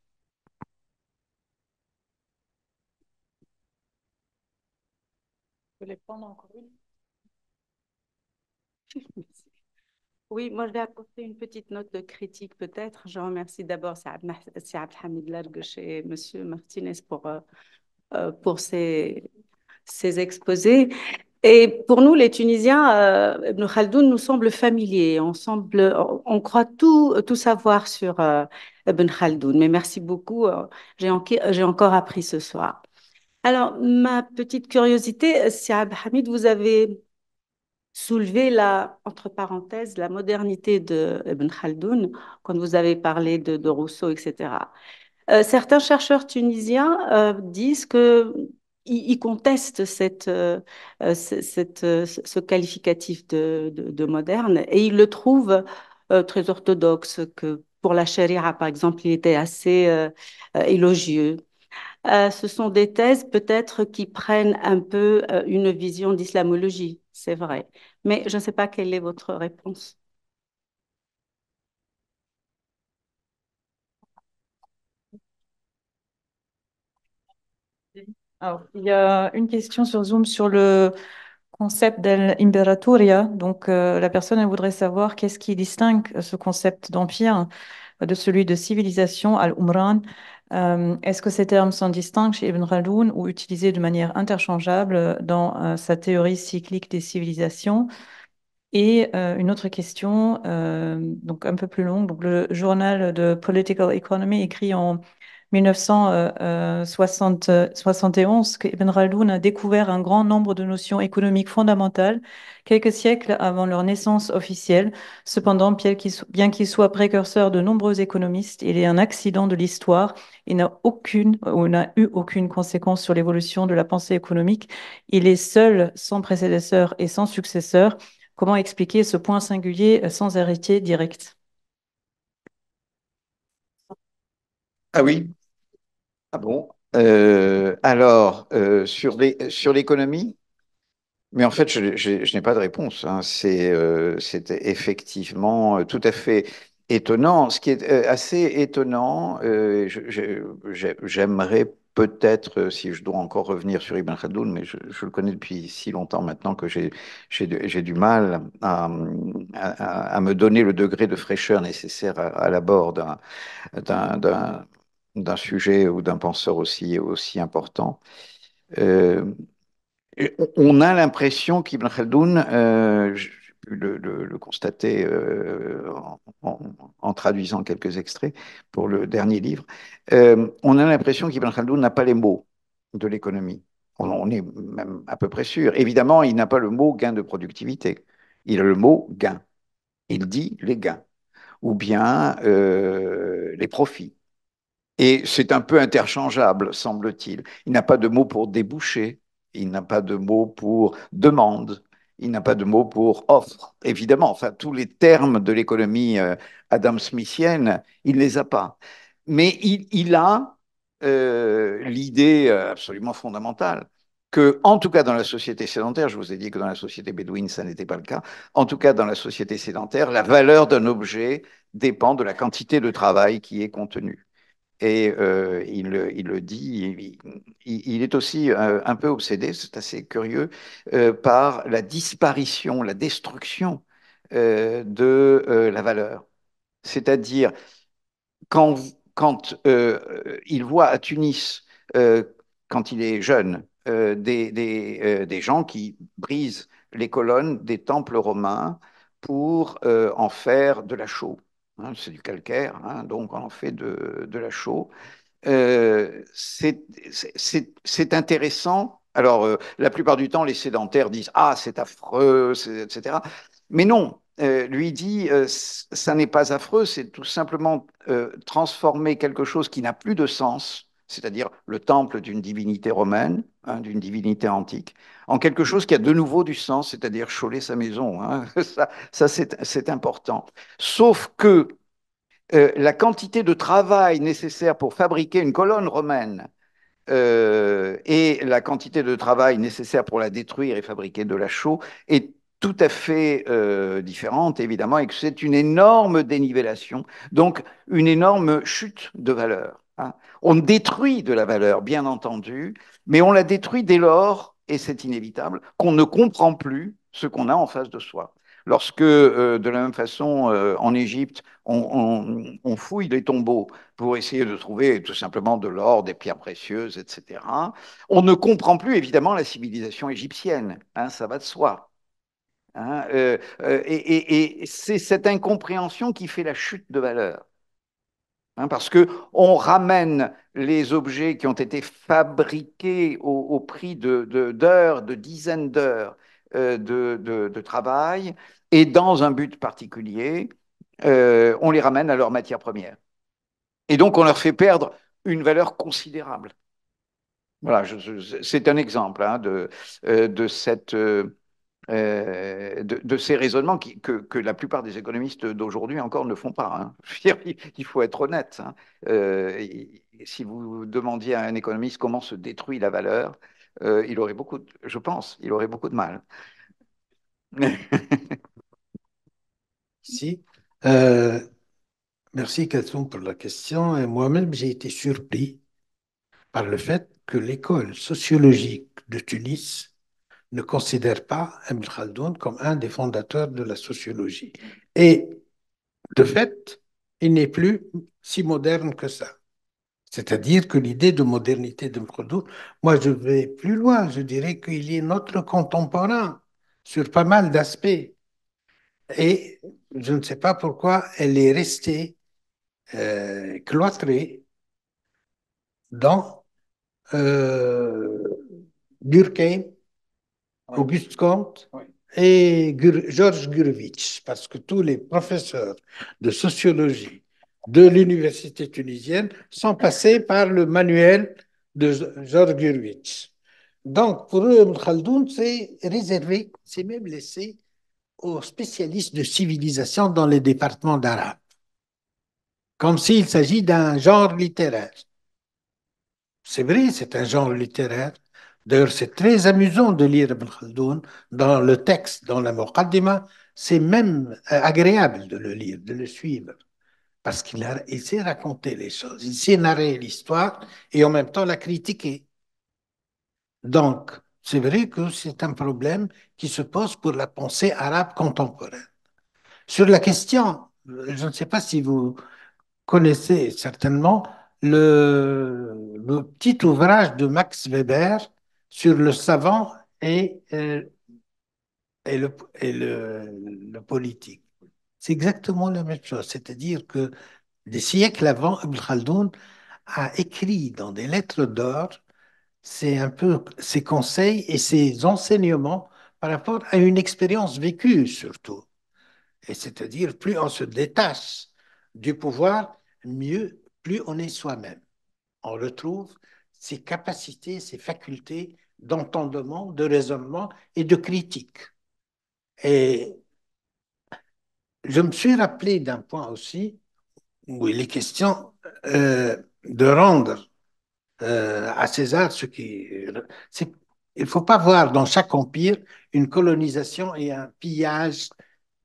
Je vais encore une. *laughs* Oui, moi je vais apporter une petite note de critique peut-être. Je remercie d'abord Abdelhamid Largush et M. Martinez pour, euh, euh, pour ces exposés. Et pour nous, les Tunisiens, euh, Ibn Khaldoun nous semble familier. On, semble, on croit tout, savoir sur euh, Ibn Khaldoun. Mais merci beaucoup. Euh, j'ai encore appris ce soir. Alors, ma petite curiosité, si Hamid, vous avez soulevé la, entre parenthèses, la modernité de Ibn Khaldoun quand vous avez parlé de, Rousseau, etc. certains chercheurs tunisiens disent que il, conteste euh, euh, euh, ce qualificatif de, moderne et il le trouve très orthodoxe, que pour la charia, par exemple, il était assez élogieux. ce sont des thèses peut-être qui prennent un peu une vision d'islamologie, c'est vrai. Mais je ne sais pas quelle est votre réponse. il y a une question sur Zoom sur le concept d'imperatoria. Donc, euh, la personne elle voudrait savoir qu'est-ce qui distingue euh, ce concept d'empire euh, de celui de civilisation, al-umran. Est-ce que ces termes sont distincts chez Ibn Khaldun ou utilisés de manière interchangeable dans sa théorie cyclique des civilisations Et une autre question, donc un peu plus longue, donc le journal de Political Economy écrit en 1971 euh, euh, qu'Ibn Khaldun a découvert un grand nombre de notions économiques fondamentales quelques siècles avant leur naissance officielle. Cependant, bien qu'il soit précurseur de nombreux économistes, il est un accident de l'histoire et n'a aucune ou n'a eu aucune conséquence sur l'évolution de la pensée économique. Il est seul, sans prédécesseur et sans successeur. Comment expliquer ce point singulier euh, sans héritier direct Ah oui Ah bon euh, Alors, euh, sur l'économie mais en fait, je, n'ai pas de réponse. Hein. Euh, c'est effectivement tout à fait étonnant. Ce qui est assez étonnant, j'aimerais peut-être, si je dois encore revenir sur Ibn Khaldoun, mais je, le connais depuis si longtemps maintenant que j'ai du mal à, me donner le degré de fraîcheur nécessaire à, à l'abord d'un d'un sujet ou d'un penseur aussi, aussi important. Euh, on a l'impression qu'Ibn Khaldoun, euh, j'ai pu le, constater euh, en, traduisant quelques extraits pour le dernier livre, on a l'impression qu'Ibn Khaldoun n'a pas les mots de l'économie. On, on, est même à peu près sûr. Évidemment, il n'a pas le mot gain de productivité. Il a le mot gain. Il dit les gains ou bien les profits et c'est un peu interchangeable, semble-t-il. Il, n'a pas de mot pour déboucher, il n'a pas de mot pour demande, il n'a pas de mot pour offre. Évidemment, enfin, tous les termes de l'économie euh, Adam Smithienne, il ne les a pas. Mais il, a euh, l'idée euh, absolument fondamentale que, en tout cas dans la société sédentaire, je vous ai dit que dans la société bédouine, ça n'était pas le cas, en tout cas dans la société sédentaire, la valeur d'un objet dépend de la quantité de travail qui est contenue. Et euh, il, le dit, il, est aussi euh, un, peu obsédé, c'est assez curieux, euh, par la disparition, la destruction de la valeur. C'est-à-dire, quand, il voit à Tunis, quand il est jeune, des, des, des, gens qui brisent les colonnes des temples romains pour en faire de la chaux Hein, c'est du calcaire, hein, donc on en fait de, la chaux. Euh, c'est intéressant. Alors, euh, la plupart du temps, les sédentaires disent Ah, c'est affreux, etc. Mais non, euh, lui dit Ça n'est pas affreux, c'est tout simplement transformer quelque chose qui n'a plus de sens c'est-à-dire le temple d'une divinité romaine, hein, d'une divinité antique, en quelque chose qui a de nouveau du sens, c'est-à-dire choler sa maison. Hein. *laughs* ça, c'est important. Sauf que euh, la quantité de travail nécessaire pour fabriquer une colonne romaine euh, et la quantité de travail nécessaire pour la détruire et fabriquer de la chaux est tout à fait euh, différente, évidemment, et que c'est une énorme dénivellation, donc une énorme chute de valeur. Hein. On détruit de la valeur, bien entendu, mais on la détruit dès lors, et c'est inévitable, qu'on ne comprend plus ce qu'on a en face de soi. Lorsque, euh, de la même façon, euh, en Égypte, on, fouille des tombeaux pour essayer de trouver tout simplement de l'or, des pierres précieuses, etc., on ne comprend plus évidemment la civilisation égyptienne. Hein, ça va de soi. Hein, euh, et c'est cette incompréhension qui fait la chute de valeur. Hein, parce que on ramène les objets qui ont été fabriqués au, prix d'heures, de, de, dizaines d'heures euh, de, travail, et dans un but particulier, euh, on les ramène à leur matière première. Et donc on leur fait perdre une valeur considérable. Voilà, c'est un exemple hein, de, euh, de cette, euh, de, ces raisonnements que, la plupart des économistes d'aujourd'hui encore ne font pas. Hein. *laughs* il faut être honnête. Hein. Euh, si vous demandiez à un économiste comment se détruit la valeur, euh, il aurait beaucoup, je pense, il aurait beaucoup de mal. *laughs* si. merci Catherine pour la question. Et moi-même, j'ai été surpris par le fait que l'école sociologique de Tunis ne considère pas Ibn Khaldun comme un des fondateurs de la sociologie. Et de fait, il n'est plus si moderne que ça. C'est-à-dire que l'idée de modernité de Khaldun, moi je vais plus loin, je dirais qu'il est notre contemporain sur pas mal d'aspects. Et je ne sais pas pourquoi elle est restée euh, cloîtrée dans euh, Durkheim Auguste Comte et Georges Gurevitch, parce que tous les professeurs de sociologie de l'université tunisienne sont passés par le manuel de Georges Gurevitch. Donc, pour eux, c'est réservé, c'est même laissé aux spécialistes de civilisation dans les départements d'arabe, comme s'il s'agit d'un genre littéraire. C'est vrai, c'est un genre littéraire, D'ailleurs, c'est très amusant de lire Ibn Khaldun dans le texte, dans la Muqaddima. C'est même euh, agréable de le lire, de le suivre, parce qu'il il sait raconter les choses, il sait narrer l'histoire et en même temps la critiquer. Donc, c'est vrai que c'est un problème qui se pose pour la pensée arabe contemporaine. Sur la question, je ne sais pas si vous connaissez certainement le petit ouvrage de Max Weber, sur le savant et, euh, le, politique. C'est exactement la même chose. C'est-à-dire que des siècles avant, Ibn Khaldun a écrit dans des lettres d'or ses conseils et ses enseignements par rapport à une expérience vécue surtout. Et c'est-à-dire, plus on se détache du pouvoir, mieux, plus on est soi-même. On le retrouve ses capacités, ses facultés d'entendement, de raisonnement et de critique. Et je me suis rappelé d'un point aussi où il est question euh, de rendre euh, à César ce qui. Il ne faut pas voir dans chaque empire une colonisation et un pillage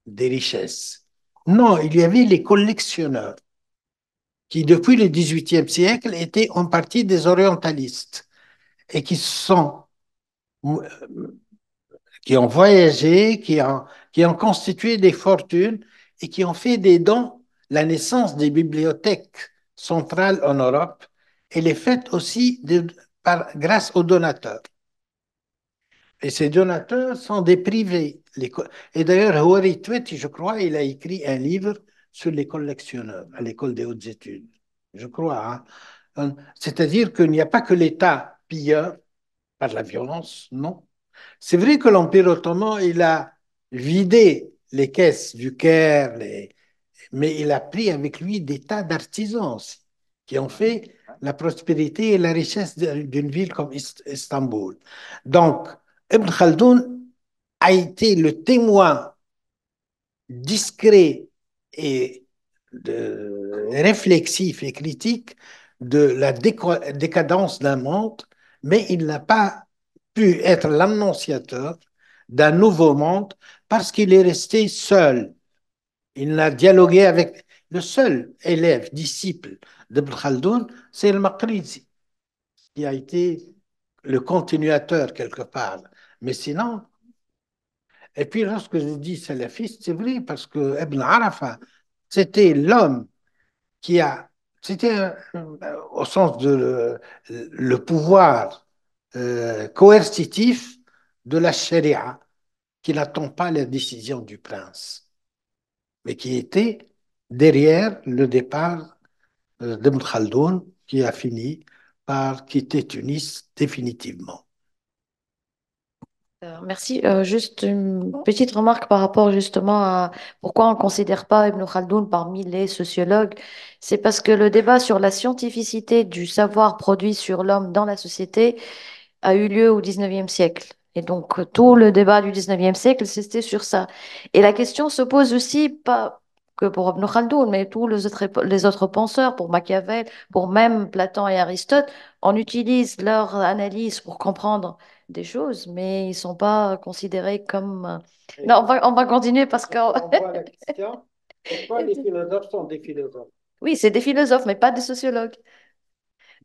des richesses. Non, il y avait les collectionneurs qui depuis le XVIIIe siècle étaient en partie des orientalistes et qui sont euh, qui ont voyagé, qui ont, qui ont constitué des fortunes et qui ont fait des dons. La naissance des bibliothèques centrales en Europe, et les faite aussi par, grâce aux donateurs. Et ces donateurs sont des privés. et d'ailleurs, Houari Twitt, je crois, il a écrit un livre sur les collectionneurs à l'école des hautes études. Je crois. Hein. C'est-à-dire qu'il n'y a pas que l'État pilleur par la violence, non. C'est vrai que l'Empire ottoman, il a vidé les caisses du Caire, mais il a pris avec lui des tas d'artisans qui ont fait la prospérité et la richesse d'une ville comme Istanbul. Donc, Ibn Khaldun a été le témoin discret et de, réflexif et critique de la décadence d'un monde, mais il n'a pas pu être l'annonciateur d'un nouveau monde parce qu'il est resté seul. Il n'a dialogué avec le seul élève, disciple de Khaldoun, c'est le maqrizi qui a été le continuateur quelque part. Mais sinon, et puis lorsque je dis salafiste, c'est vrai parce que Ibn Arafat, c'était l'homme qui a, c'était euh, euh, au sens de le, pouvoir euh, coercitif de la charia, qui n'attend pas la décision du prince, mais qui était derrière le départ d'Ibn Khaldoun, qui a fini par quitter Tunis définitivement. Euh, merci. Euh, juste une oh. petite remarque par rapport justement à pourquoi on ne considère pas Ibn Khaldoun parmi les sociologues. C'est parce que le débat sur la scientificité du savoir produit sur l'homme dans la société a eu lieu au 19e siècle. Et donc euh, tout le débat du 19e siècle, c'était sur ça. Et la question se pose aussi, pas que pour Ibn Khaldoun, mais tous les autres, les autres penseurs, pour Machiavel, pour même Platon et Aristote, on utilise leur analyse pour comprendre des choses, mais ils ne sont pas considérés comme... non, on va, on va, continuer parce que... *laughs* les philosophes sont des philosophes Oui, c'est des philosophes, mais pas des sociologues.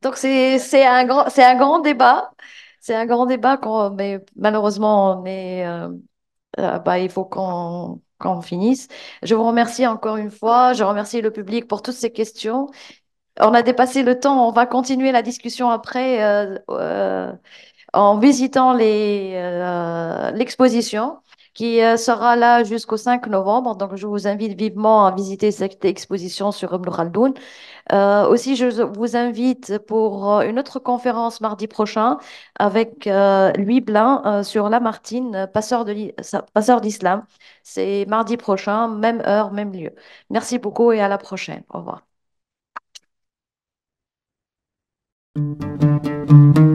Donc c'est un, grand, un grand débat. C'est un grand débat, mais malheureusement, on est, euh, euh, bah, il faut qu'on finisse. Je vous remercie encore une fois. Je remercie le public pour toutes ces questions. On a dépassé le temps. On va continuer la discussion après. Euh, en visitant euh, l'exposition qui euh, sera là jusqu'au 5 novembre. Donc, je vous invite vivement à visiter cette exposition sur Ibn Khaldoun. Euh, aussi, je vous invite pour une autre conférence mardi prochain avec Louis Blin sur Lamartine, passeur d'islam. C'est mardi prochain, même heure, même lieu. Merci beaucoup et à la prochaine. Au revoir.